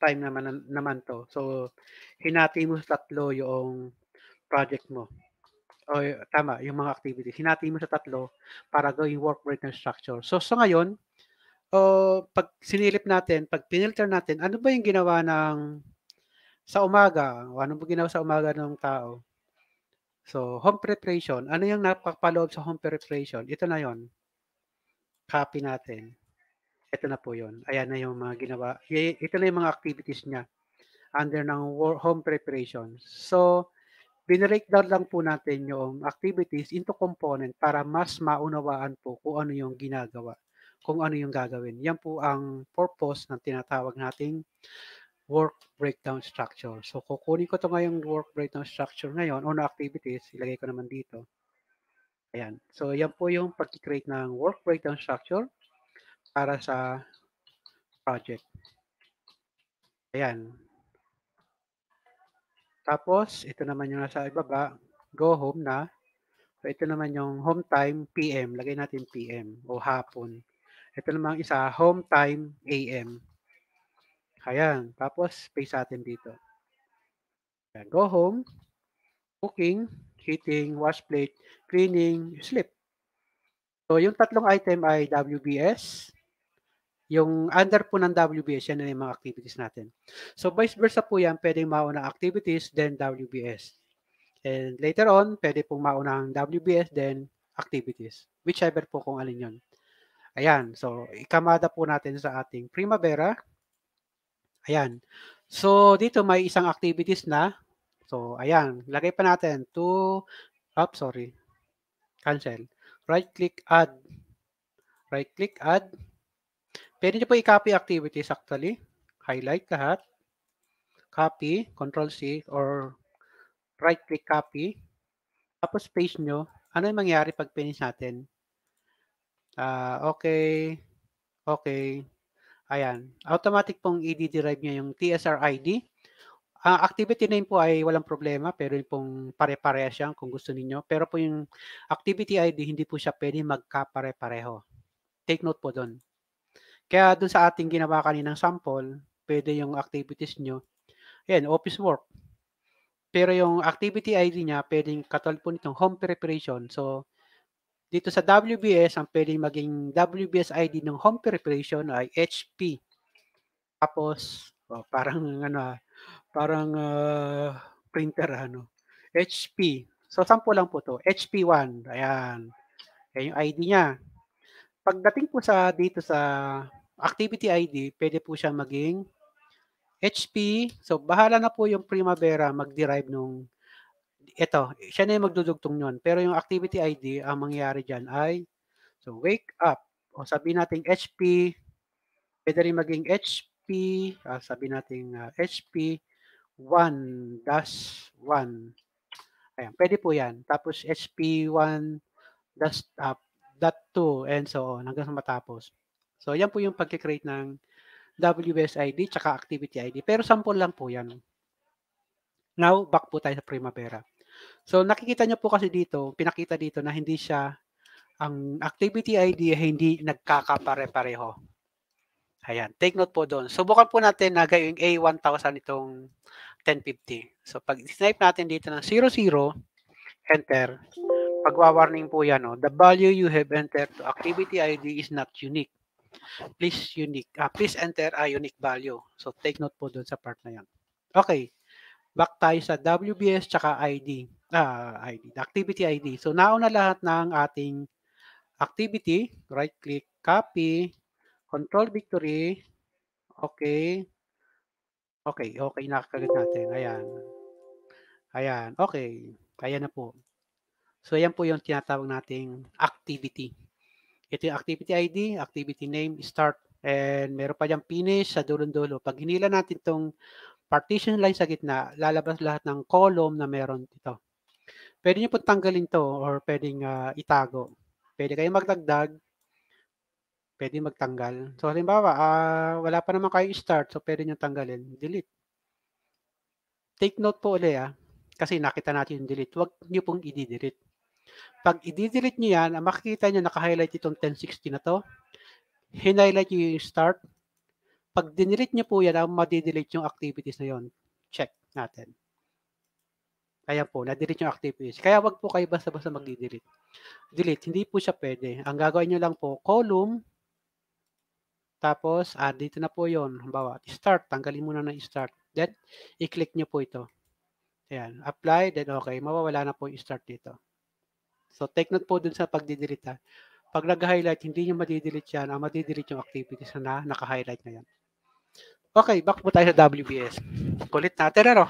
time naman naman to. So hinati mo sa tatlo yung project mo. O tama, yung mga activities. Hinati mo sa tatlo para gawing work break na structure. So so ngayon, o pag sinilip natin, pag pinilter natin, ano ba yung ginawa ng sa umaga? O ano ba ginawa sa umaga ng tao? So, home preparation. Ano yung napapaloob sa home preparation? Ito na yon Copy natin. Ito na po yon Ayan na yung mga ginawa. Ito na yung mga activities niya under ng home preparation. So, binrake down lang po natin yung activities into component para mas maunawaan po kung ano yung ginagawa kung ano yung gagawin. Yan po ang purpose ng tinatawag nating work breakdown structure. So kukunin ko to ngayong work breakdown structure ngayon, o activities, ilagay ko naman dito. Ayan. So yan po yung pag-create ng work breakdown structure para sa project. Ayan. Tapos, ito naman yung nasa ibaba, go home na. So ito naman yung home time, PM. Lagay natin PM o hapon. Ito namang isa, home time AM. Ayan. Tapos, pay sa atin dito. Ayan. Go home, cooking, heating, wash plate, cleaning, sleep. So, yung tatlong item ay WBS. Yung under po ng WBS, yan na yung mga activities natin. So, vice versa po yan, pwedeng mauna activities, then WBS. And later on, pwede pong mauna ang WBS, then activities. Whichever po kung alin yon. Ayan, so ikamada po natin sa ating primavera. Ayan. So dito may isang activities na. So ayan, lagay pa natin to up, oh, sorry. Cancel. Right click add. Right click add. Pwede niyo po i-copy activities actually. Highlight lahat. Copy, Control C or right click copy. Tapos paste nyo. Ano yung mangyari pag finish natin? Uh, okay. Okay. Ayan. Automatic pong i-derive niya yung TSR ID. Ang uh, activity name po ay walang problema pero yung pong pare-pareha siya kung gusto niyo. Pero po yung activity ID hindi po siya pwede magkapare-pareho. Take note po doon. Kaya doon sa ating ginawa kaninang sample, pwede yung activities niyo. Ayan, office work. Pero yung activity ID niya, pwedeng katulad po nitong home preparation. So, dito sa WBS, ang pwedeng maging WBS ID ng home preparation ay HP. Tapos, oh, parang ano, ah, parang uh, printer ano, HP. So, sample lang po to. HP1. Ayan. Ayan yung ID niya. Pagdating po sa dito sa activity ID, pwede po siya maging HP. So, bahala na po yung Primavera mag-derive nung ito, siya na yung magdudugtong nun. Pero yung activity ID, ang mangyayari dyan ay, so wake up. O sabi nating HP, pwede rin maging HP, uh, ah, sabi nating uh, HP 1-1. Ayan, pwede po yan. Tapos HP 1 dash up, ah, and so on, hanggang sa matapos. So, yan po yung pagkikreate ng WS ID tsaka activity ID. Pero sample lang po yan. Now, back po tayo sa Primavera. So nakikita nyo po kasi dito, pinakita dito na hindi siya ang activity ID hindi nagkakapare-pareho. Ayan, take note po doon. Subukan po natin na gayong A1000 itong 1050. So pag snipe natin dito ng 00, enter, pagwa-warning po yan, no? Oh. the value you have entered to activity ID is not unique. Please unique, uh, please enter a unique value. So take note po doon sa part na yan. Okay back tayo sa WBS tsaka ID. Uh, ah, ID, activity ID. So, nauna lahat ng ating activity. Right-click, copy, control victory. Okay. Okay, okay nakakagat natin. Ayan. Ayan, okay. Kaya na po. So, ayan po yung tinatawag nating activity. Ito yung activity ID, activity name, start, and meron pa diyang finish sa dulo-dulo. Pag hinila natin itong partition line sa gitna, lalabas lahat ng column na meron dito. Pwede nyo pong tanggalin to or pwedeng uh, itago. Pwede kayong magdagdag, pwede magtanggal. So halimbawa, uh, wala pa naman kayong start, so pwede nyo tanggalin. Delete. Take note po ulit ah, kasi nakita natin yung delete. Huwag nyo pong i-delete. Pag i-delete nyo yan, ah, makikita nyo naka-highlight itong 1060 na to. Hinighlight nyo yung start, pag dinelete nyo po yan, ah, madidelete yung activities na yon. Check natin. Kaya po, na-delete yung activities. Kaya wag po kayo basta-basta mag-delete. Delete, hindi po siya pwede. Ang gagawin nyo lang po, column, tapos, ah, dito na po yon Halimbawa, start. Tanggalin muna ng start. Then, i-click nyo po ito. Ayan, apply, then okay. Mawawala na po yung start dito. So, take note po dun sa pag-delete. Ah. Pag nag-highlight, hindi nyo madidelete yan. Ang ah, madidelete yung activities na naka-highlight na yan. Okay, back po tayo sa WBS. Kulit natin ano.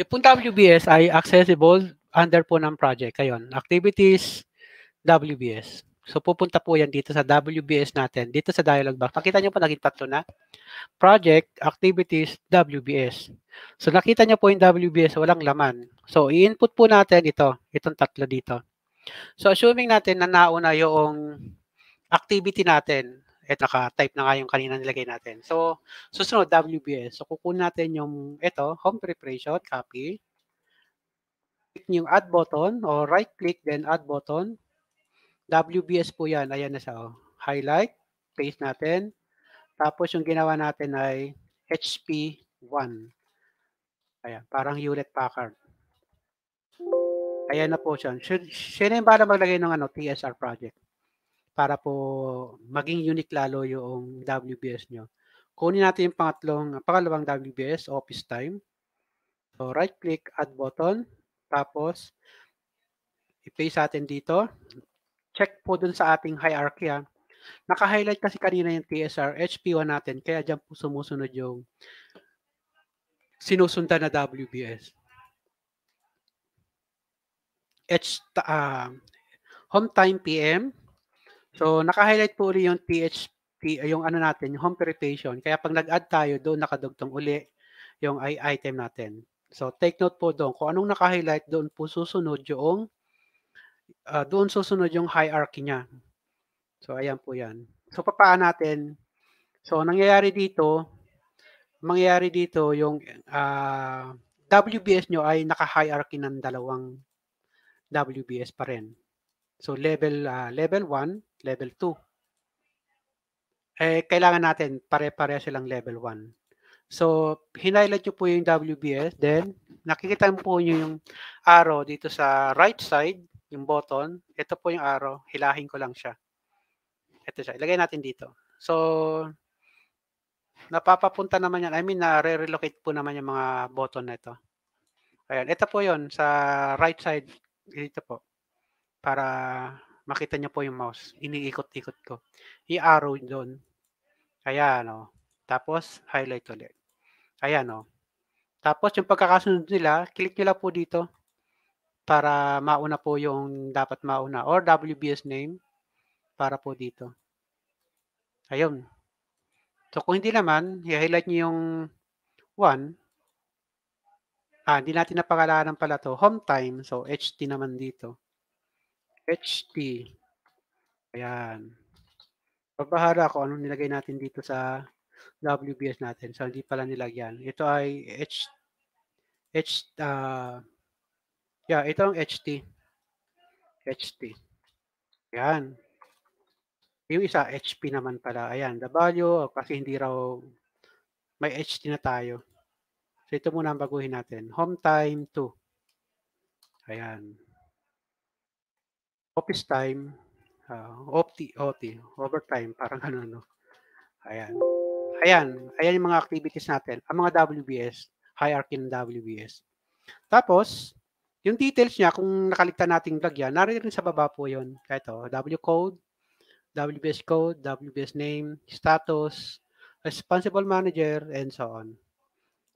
Yung pong WBS ay accessible under po ng project. Ayun, activities, WBS. So pupunta po yan dito sa WBS natin, dito sa dialog box. Nakita nyo po naging tatlo na. Project, activities, WBS. So nakita nyo po yung WBS, walang laman. So i-input po natin ito, itong tatlo dito. So assuming natin na nauna yung activity natin. Ito, naka-type na nga yung kanina nilagay natin. So, susunod, WBS. So, kukunin natin yung, ito, home preparation, copy. Click yung add button or right click then add button. WBS po yan. Ayan na siya. Oh. Highlight. Paste natin. Tapos yung ginawa natin ay HP 1. Ayan. Parang Hewlett Packard. Ayan na po siya. Sino yung para maglagay ng ano, TSR project? para po maging unique lalo yung WBS nyo. Kunin natin yung pangatlong, pangalawang WBS, office time. So, right click, add button. Tapos, i-paste natin dito. Check po dun sa ating hierarchy. Ha. Naka-highlight kasi kanina yung TSR HP1 natin, kaya dyan po sumusunod yung sinusundan na WBS. H, uh, home time PM, So, naka-highlight po uli yung PHP, yung ano natin, yung home preparation. Kaya pag nag-add tayo, doon nakadugtong uli yung item natin. So, take note po doon. Kung anong naka-highlight, doon po susunod yung, uh, doon susunod yung hierarchy niya. So, ayan po yan. So, papaan natin. So, nangyayari dito, mangyayari dito yung uh, ah, WBS nyo ay naka-hierarchy ng dalawang WBS pa rin. So, level uh, level 1, level 2. Eh, kailangan natin pare-pareha silang level 1. So, hinighlight nyo po yung WBS. Then, nakikita po nyo yung arrow dito sa right side, yung button. Ito po yung arrow. Hilahin ko lang siya. Ito siya. Ilagay natin dito. So, napapapunta naman yan. I mean, na-relocate po naman yung mga button na ito. Ayan. Ito po yon sa right side. Dito po. Para makita niyo po yung mouse. Iniikot-ikot ko. I-arrow doon. Kaya ano, oh. Tapos, highlight ulit. Ayan, o. Oh. Tapos, yung pagkakasunod nila, click niyo lang po dito para mauna po yung dapat mauna. Or WBS name para po dito. Ayun. So, kung hindi naman, i-highlight niyo yung 1. Ah, hindi natin napangalanan pala to Home time. So, HT naman dito. HT. Ayan. Pagbahara ko, anong nilagay natin dito sa WBS natin. So, hindi pala nilagyan. Ito ay H, H, uh, yeah, ito ang HT. HT. Ayan. Yung isa, HP naman pala. Ayan, the value, oh, kasi hindi raw, may HT na tayo. So, ito muna ang baguhin natin. Home time 2. Ayan office time, uh, ah, OT, OT, overtime, parang ano, no? Ayan. Ayan, ayan yung mga activities natin. Ang mga WBS, hierarchy ng WBS. Tapos, yung details niya, kung nakalikta natin vlog yan, narin sa baba po yun. Ito, W code, WBS code, WBS name, status, responsible manager, and so on.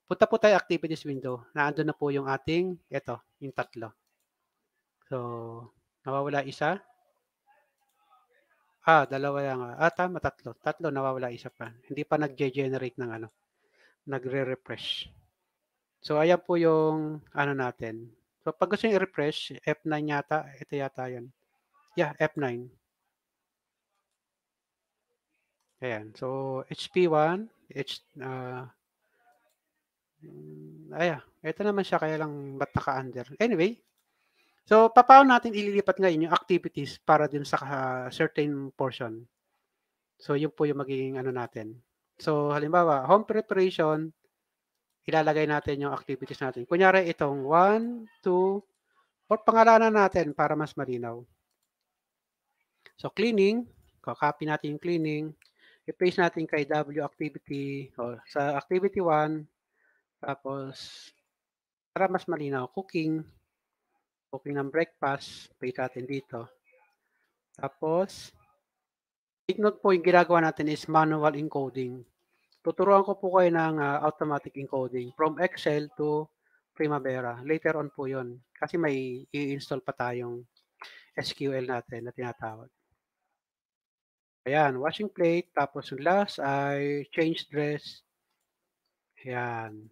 Punta po tayo activities window. Naandun na po yung ating, ito, yung tatlo. So, Nawawala isa? Ah, dalawa lang. Ah. ah, tama, tatlo. Tatlo, nawawala isa pa. Hindi pa nag-generate ng ano. Nagre-refresh. So, ayan po yung ano natin. So, pag gusto nyo i-refresh, F9 yata. Ito yata yun. Yeah, F9. Ayan. So, HP1, H, uh, ayan. Ito naman siya, kaya lang ba't naka-under. Anyway, So, paano natin ililipat ngayon yung activities para dun sa uh, certain portion? So, yun po yung magiging ano natin. So, halimbawa, home preparation, ilalagay natin yung activities natin. Kunyari, itong 1, 2, or pangalanan natin para mas malinaw. So, cleaning, copy natin yung cleaning, i-paste natin kay W activity, or sa activity 1, tapos, para mas malinaw, cooking, cooking ng breakfast, pay natin dito. Tapos, take note po yung ginagawa natin is manual encoding. Tuturuan ko po kayo ng uh, automatic encoding from Excel to Primavera. Later on po yon Kasi may i-install pa tayong SQL natin na tinatawag. Ayan, washing plate. Tapos yung last ay change dress. Ayan.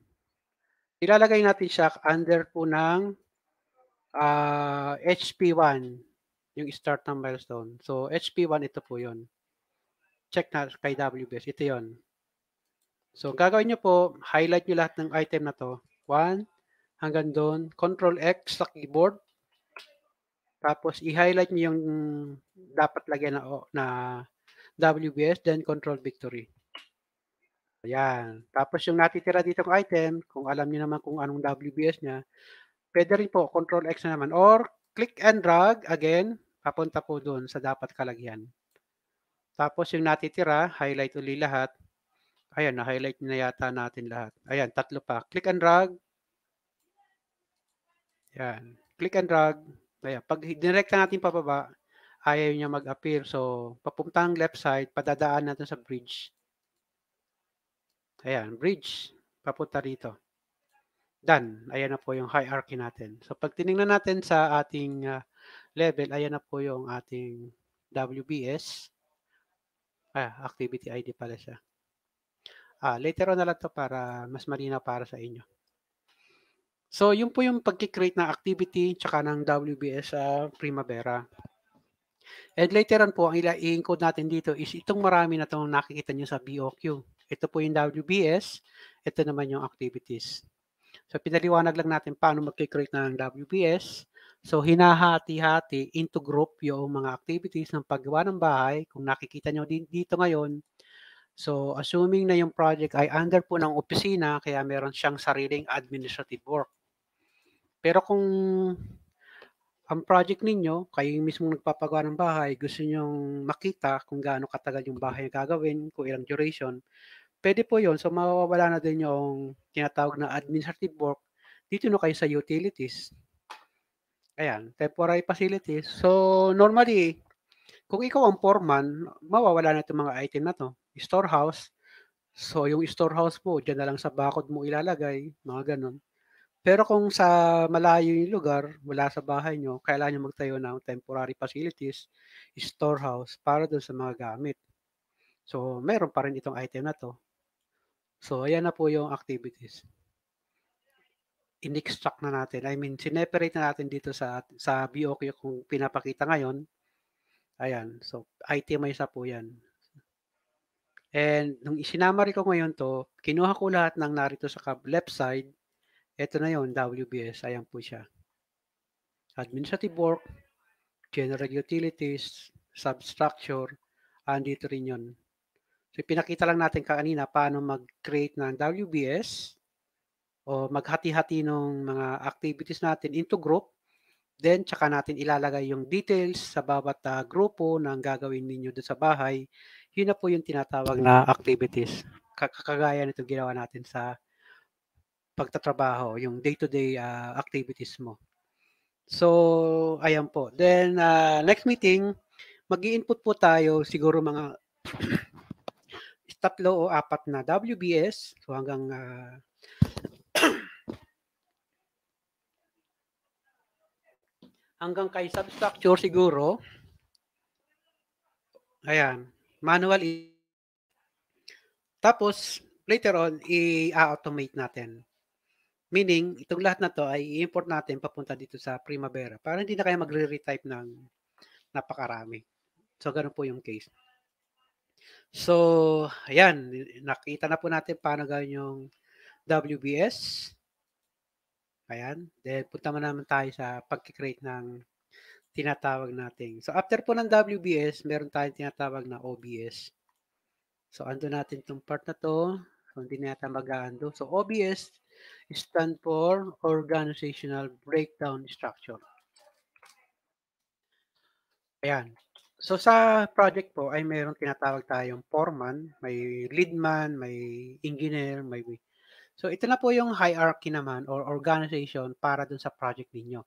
Ilalagay natin siya under po ng uh, ah, HP1, yung start ng milestone. So, HP1, ito po yon Check na kay WBS. Ito yon So, gagawin nyo po, highlight nyo lahat ng item na to. 1, hanggang doon. Control X sa keyboard. Tapos, i-highlight nyo yung dapat lagyan na, na WBS, then Control Victory. Ayan. Tapos, yung natitira dito ng item, kung alam nyo naman kung anong WBS niya, pwede rin po, Control X na naman. Or click and drag, again, papunta po doon sa dapat kalagyan. Tapos yung natitira, highlight uli lahat. Ayan, na-highlight na yata natin lahat. Ayan, tatlo pa. Click and drag. Ayan. Click and drag. Ayan. Pag direkta natin pababa, ayaw niya mag-appear. So, papunta ang left side, padadaan natin sa bridge. Ayan, bridge. Papunta rito. Done. Ayan na po yung hierarchy natin. So pag tinignan natin sa ating uh, level, ayan na po yung ating WBS. Ah, activity ID pala siya. Ah, later on na lang to para mas marina para sa inyo. So, yun po yung pag-create ng activity tsaka ng WBS sa uh, Primavera. And later on po, ang ila encode natin dito is itong marami na itong nakikita nyo sa BOQ. Ito po yung WBS, ito naman yung activities. So pinaliwanag lang natin paano mag-create ng WBS. So hinahati-hati into group yung mga activities ng paggawa ng bahay. Kung nakikita nyo din dito ngayon, so assuming na yung project ay under po ng opisina, kaya meron siyang sariling administrative work. Pero kung ang project ninyo, kayo yung mismo nagpapagawa ng bahay, gusto nyong makita kung gaano katagal yung bahay na gagawin, kung ilang duration, Pwede po yon So, mawawala na din yung tinatawag na administrative work. Dito na kayo sa utilities. Ayan, temporary facilities. So, normally, kung ikaw ang foreman, mawawala na itong mga item na to. Storehouse. So, yung storehouse po, dyan na lang sa bakod mo ilalagay, mga ganun. Pero kung sa malayo yung lugar, wala sa bahay nyo, kailangan nyo magtayo ng temporary facilities, storehouse, para doon sa mga gamit. So, meron pa rin itong item na to. So, ayan na po yung activities. In-extract na natin. I mean, sineperate na natin dito sa, sa BOQ kung pinapakita ngayon. Ayan. So, itemize na po yan. And nung isinamari ko ngayon to, kinuha ko lahat ng narito sa left side. Ito na yon WBS. Ayan po siya. Administrative hmm. work, general utilities, substructure, andito rin yun pinakita lang natin kanina paano mag-create ng WBS o maghati-hati ng mga activities natin into group. Then, tsaka natin ilalagay yung details sa bawat uh, grupo ng gagawin ninyo doon sa bahay. Yun na po yung tinatawag na activities. Kakagaya nito ginawa natin sa pagtatrabaho, yung day-to-day uh, activities mo. So, ayan po. Then, uh, next meeting, mag input po tayo siguro mga tatlo o apat na WBS so hanggang uh, hanggang kay substructure siguro. Ayan, manual I- tapos later on i-automate natin. Meaning, itong lahat na to ay i-import natin papunta dito sa Primavera para hindi na kayo magre-retype ng napakarami. So, ganun po yung case. So, ayan, nakita na po natin paano gawin yung WBS. Ayan. Then, punta man naman tayo sa pag-create ng tinatawag nating. So, after po ng WBS, meron tayong tinatawag na OBS. So, ando natin itong part na to. So, hindi na mag-aando. So, OBS stand for Organizational Breakdown Structure. Ayan. So sa project po ay mayroong tinatawag tayong foreman, may leadman, may engineer, may So ito na po yung hierarchy naman or organization para dun sa project ninyo.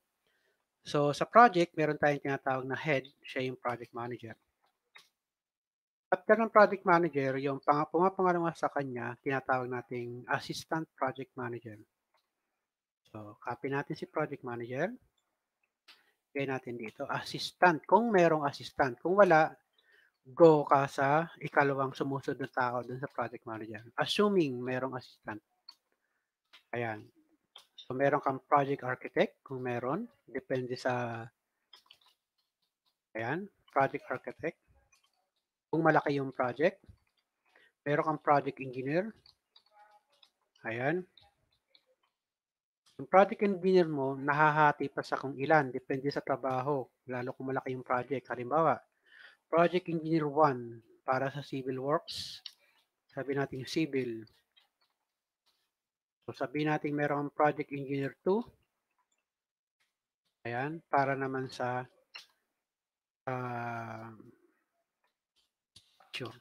So sa project, meron tayong tinatawag na head, siya yung project manager. After ng project manager, yung pumapangalawa sa kanya, tinatawag nating assistant project manager. So copy natin si project manager. Gay natin dito, assistant. Kung merong assistant. Kung wala, go ka sa ikalawang sumusunod na tao dun sa project manager. Assuming merong assistant. Ayan. So, meron kang project architect, kung meron. Depende sa, ayan, project architect. Kung malaki yung project. Meron kang project engineer. Ayan. Yung project engineer mo, nahahati pa sa kung ilan, depende sa trabaho, lalo kung malaki yung project. Halimbawa, project engineer 1 para sa civil works, sabi natin civil. So, sabi natin meron project engineer 2, ayan, para naman sa uh, um, sure.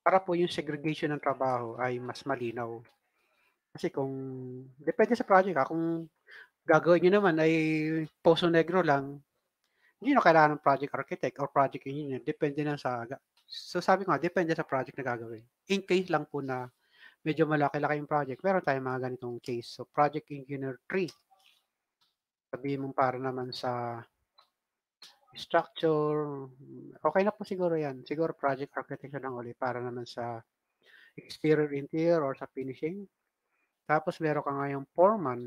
Para po yung segregation ng trabaho ay mas malinaw. Kasi kung, depende sa project ka, ah. kung gagawin nyo naman ay Poso Negro lang, hindi na kailangan ng project architect or project engineer. Depende na sa, so sabi ko nga, depende sa project na gagawin. In case lang po na medyo malaki-laki yung project, meron tayong mga ganitong case. So project engineer 3, sabihin mo para naman sa structure, okay na po siguro yan. Siguro project architect architecture lang ulit para naman sa exterior interior or sa finishing. Tapos meron ka ngayong foreman.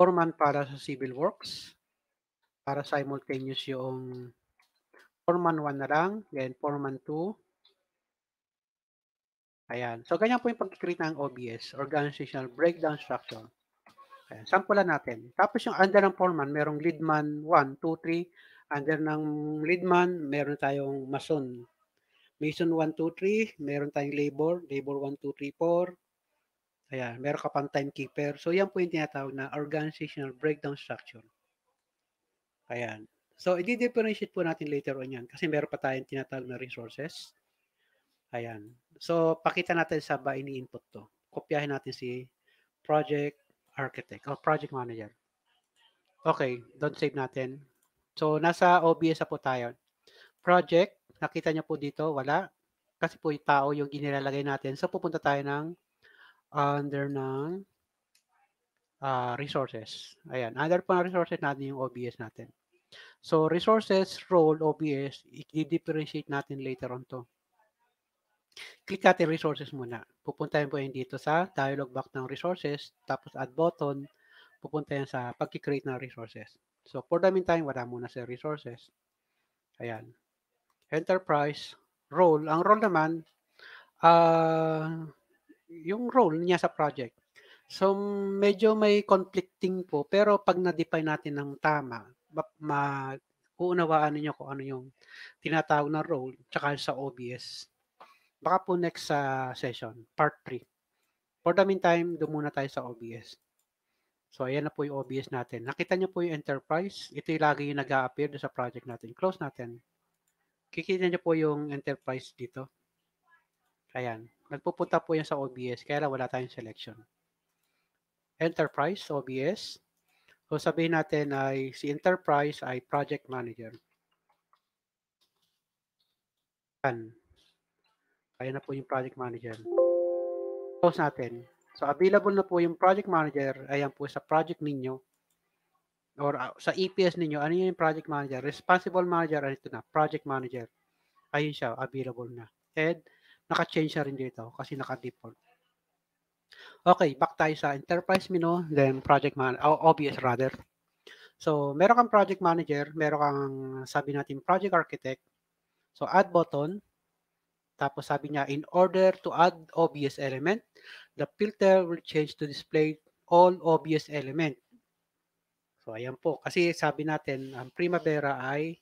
Foreman para sa civil works. Para simultaneous yung foreman 1 na lang, then foreman 2. Ayan. So, ganyan po yung pagkikreate ng OBS, Organizational Breakdown Structure. Ayan. Sampulan natin. Tapos yung under ng foreman, merong leadman 1, 2, 3. Under ng leadman, meron tayong mason Mason 1, 2, 3. Meron tayong labor. Labor 1, 2, 3, 4. Ayan, meron ka pang timekeeper. So, yan po yung tinatawag na organizational breakdown structure. Ayan. So, i-differentiate po natin later on yan kasi meron pa tayong tinatawag na resources. Ayan. So, pakita natin sa ba ini-input to. Kopyahin natin si project architect or project manager. Okay, don't save natin. So, nasa OBS na po tayo. Project, nakita niyo po dito, wala. Kasi po yung tao yung inilalagay natin. So, pupunta tayo ng under ng uh, resources. Ayan, under pa ng resources natin yung OBS natin. So, resources, role, OBS, i-differentiate natin later on to. Click natin resources muna. Pupuntahin po yan dito sa dialog box ng resources, tapos add button, pupunta yan sa pag-create ng resources. So, for the meantime, wala muna sa resources. Ayan. Enterprise, role. Ang role naman, ah, uh, yung role niya sa project. So medyo may conflicting po pero pag na-define natin ng tama, ma niyo kung ano yung tinatawag na role tsaka sa OBS. Baka po next sa uh, session, part 3. For the meantime, doon muna tayo sa OBS. So ayan na po yung OBS natin. Nakita niyo po yung enterprise. Ito yung lagi yung nag-appear a sa project natin. Close natin. Kikita niyo po yung enterprise dito. Ayan. Nagpupunta po yan sa OBS, kaya lang wala tayong selection. Enterprise, OBS. So sabihin natin ay si Enterprise ay Project Manager. Yan. Kaya na po yung Project Manager. Close natin. So available na po yung Project Manager, ayan po sa project ninyo or ah, sa EPS ninyo, ano yung Project Manager? Responsible Manager, ano ito na, Project Manager. Ayun siya, available na. And naka-change siya rin dito kasi naka-default. Okay, back tayo sa enterprise menu, then project manager, obvious oh, rather. So, meron kang project manager, meron kang sabi natin project architect. So, add button. Tapos sabi niya, in order to add obvious element, the filter will change to display all obvious element. So, ayan po. Kasi sabi natin, ang Primavera ay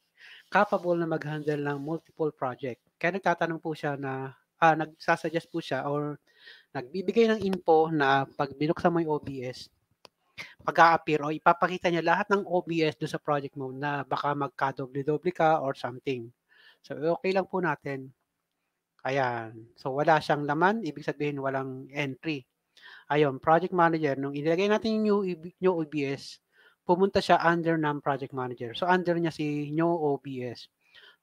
capable na mag-handle ng multiple project. Kaya nagtatanong po siya na uh, nagsasuggest po siya or nagbibigay ng info na pag binuksan mo yung OBS, pag-a-appear o ipapakita niya lahat ng OBS do sa project mo na baka magka doble ka or something. So, okay lang po natin. Ayan. So, wala siyang laman. Ibig sabihin, walang entry. Ayun, project manager. Nung inilagay natin yung new, e new OBS, pumunta siya under ng project manager. So, under niya si new OBS.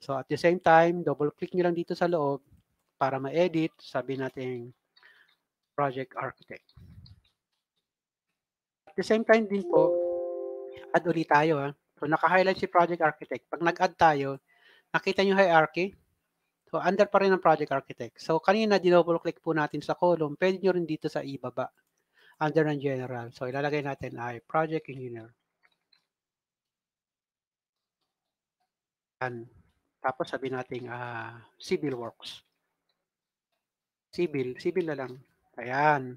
So, at the same time, double-click nyo lang dito sa loob para ma-edit, sabi natin project architect. At the same time din po, add ulit tayo. Ha? So naka-highlight si project architect. Pag nag-add tayo, nakita nyo hierarchy. So under pa rin ang project architect. So kanina, dinoble click po natin sa column. Pwede nyo rin dito sa ibaba under ng general. So ilalagay natin ay project engineer. Yan. Tapos sabi natin uh, ah, civil works. Civil. Civil na lang. Ayan.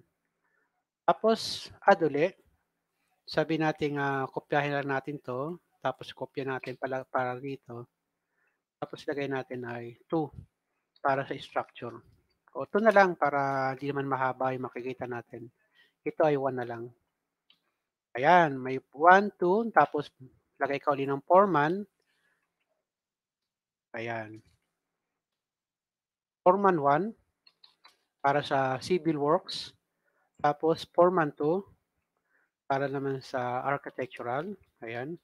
Tapos, add uli. Sabi natin, uh, kopyahin lang natin to. Tapos, kopya natin pala, para dito. Tapos, lagay natin ay 2 para sa structure. O, 2 na lang para hindi naman mahaba yung makikita natin. Ito ay 1 na lang. Ayan, may 1, 2, tapos lagay ka uli ng foreman. Ayan. Foreman 1 para sa civil works. Tapos foreman 2 para naman sa architectural. Ayan.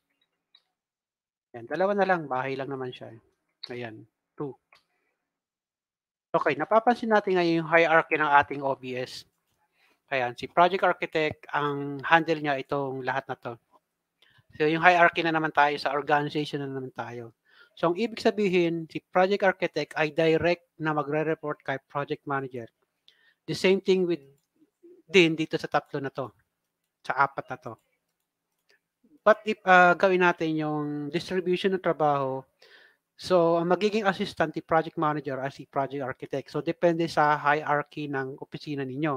Ayan, dalawa na lang, bahay lang naman siya. Ayan, 2. Okay, napapansin natin ngayon yung hierarchy ng ating OBS. Ayan, si project architect, ang handle niya itong lahat na to. So, yung hierarchy na naman tayo, sa organization na naman tayo. So, ang ibig sabihin, si project architect ay direct na magre-report kay project manager. The same thing with din dito sa tatlo na to. Sa apat na to. But if uh, gawin natin yung distribution ng trabaho, so ang magiging assistant, si project manager as si project architect. So depende sa hierarchy ng opisina ninyo.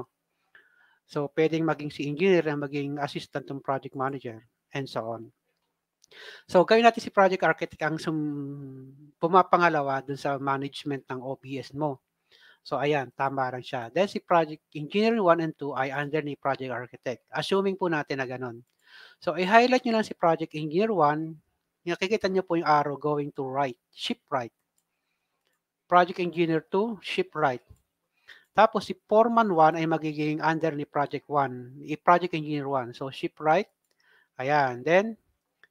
So pwedeng maging si engineer ang maging assistant ng project manager and so on. So gawin natin si project architect ang sum, pumapangalawa dun sa management ng OBS mo. So ayan, tama rin siya. Then si Project Engineer 1 and 2 ay under ni Project Architect. Assuming po natin na ganun. So i-highlight nyo lang si Project Engineer 1. Nakikita nyo po yung arrow going to right, ship right. Project Engineer 2, ship right. Tapos si Foreman 1 ay magiging under ni Project 1, i-Project Engineer 1. So ship right. Ayan. Then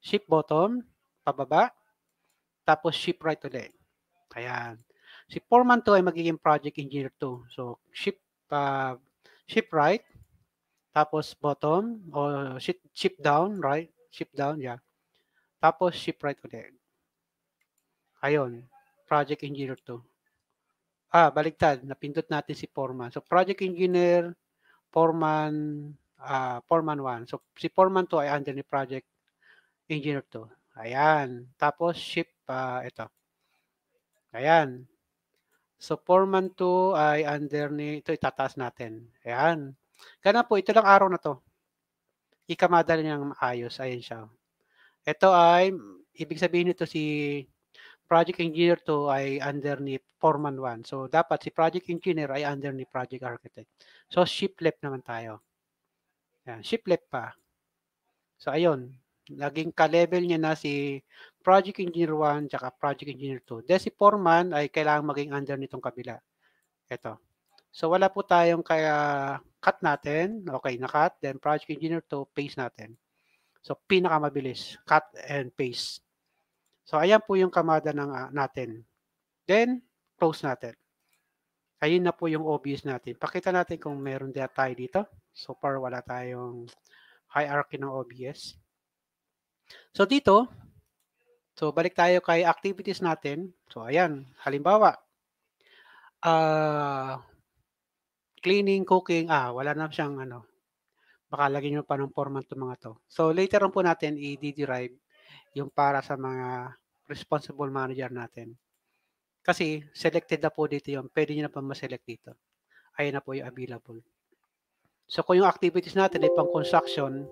ship bottom, pababa. Tapos ship right ulit. Ayan. Si foreman 2 ay magiging project engineer 2. So, ship, uh, ship right, tapos bottom, o ship, ship down, right? Ship down, yeah. Tapos ship right ulit. Ayun, project engineer 2. Ah, baligtad. Napindot natin si foreman. So, project engineer, foreman, uh, foreman 1. So, si foreman 2 ay under ni project engineer 2. Ayan. Tapos, ship, uh, ito. Ayan. So, 4 man 2 ay under ni, ito itataas natin. Ayan. Kaya po, ito lang araw na to. Ikamadali niya ng maayos. Ayan siya. Ito ay, ibig sabihin nito si project engineer 2 ay under ni foreman 1. So, dapat si project engineer ay under ni project architect. So, ship left naman tayo. Ayan, Ship left pa. So, ayun. Laging ka-level niya na si Project Engineer 1 at Project Engineer 2. Then si Foreman ay kailangan maging under nitong kabila. Ito. So wala po tayong kaya cut natin. Okay, na-cut. Then Project Engineer 2, paste natin. So pinakamabilis, cut and paste. So ayan po yung kamada ng, uh, natin. Then, close natin. Ayun na po yung obvious natin. Pakita natin kung meron din tayo dito. So far, wala tayong hierarchy ng OBS. So dito, So, balik tayo kay activities natin. So, ayan. Halimbawa, uh, cleaning, cooking, ah, wala na siyang ano. Baka lagyan nyo pa ng format itong mga to. So, later on po natin i-derive yung para sa mga responsible manager natin. Kasi, selected na po dito yung pwede nyo na pa ma-select dito. Ayan na po yung available. So, kung yung activities natin ay pang construction,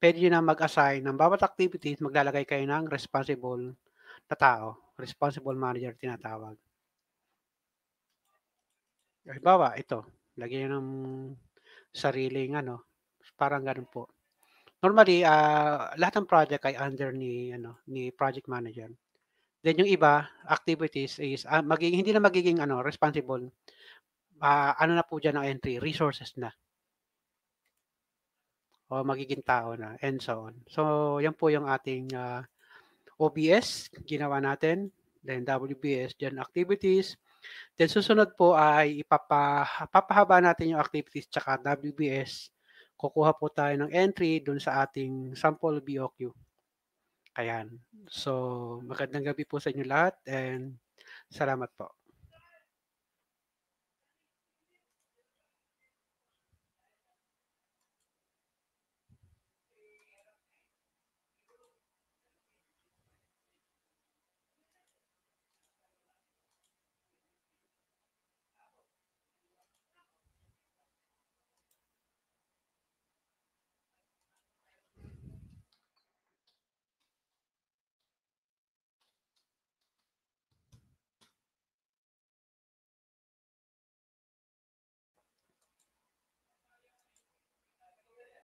pwede na mag-assign ng bawat activities, maglalagay kayo ng responsible na tao. Responsible manager tinatawag. Halimbawa, ito. Lagyan nyo ng sariling ano. Parang ganun po. Normally, uh, lahat ng project ay under ni, ano, ni project manager. Then yung iba, activities is uh, magiging, hindi na magiging ano, responsible. Uh, ano na po dyan ang entry? Resources na o magiging tao na and so on. So yan po yung ating uh, ah, OBS ginawa natin, then WBS, then activities. Then susunod po ay ipapahaba natin yung activities tsaka WBS. Kukuha po tayo ng entry dun sa ating sample BOQ. Ayan. So magandang gabi po sa inyo lahat and salamat po.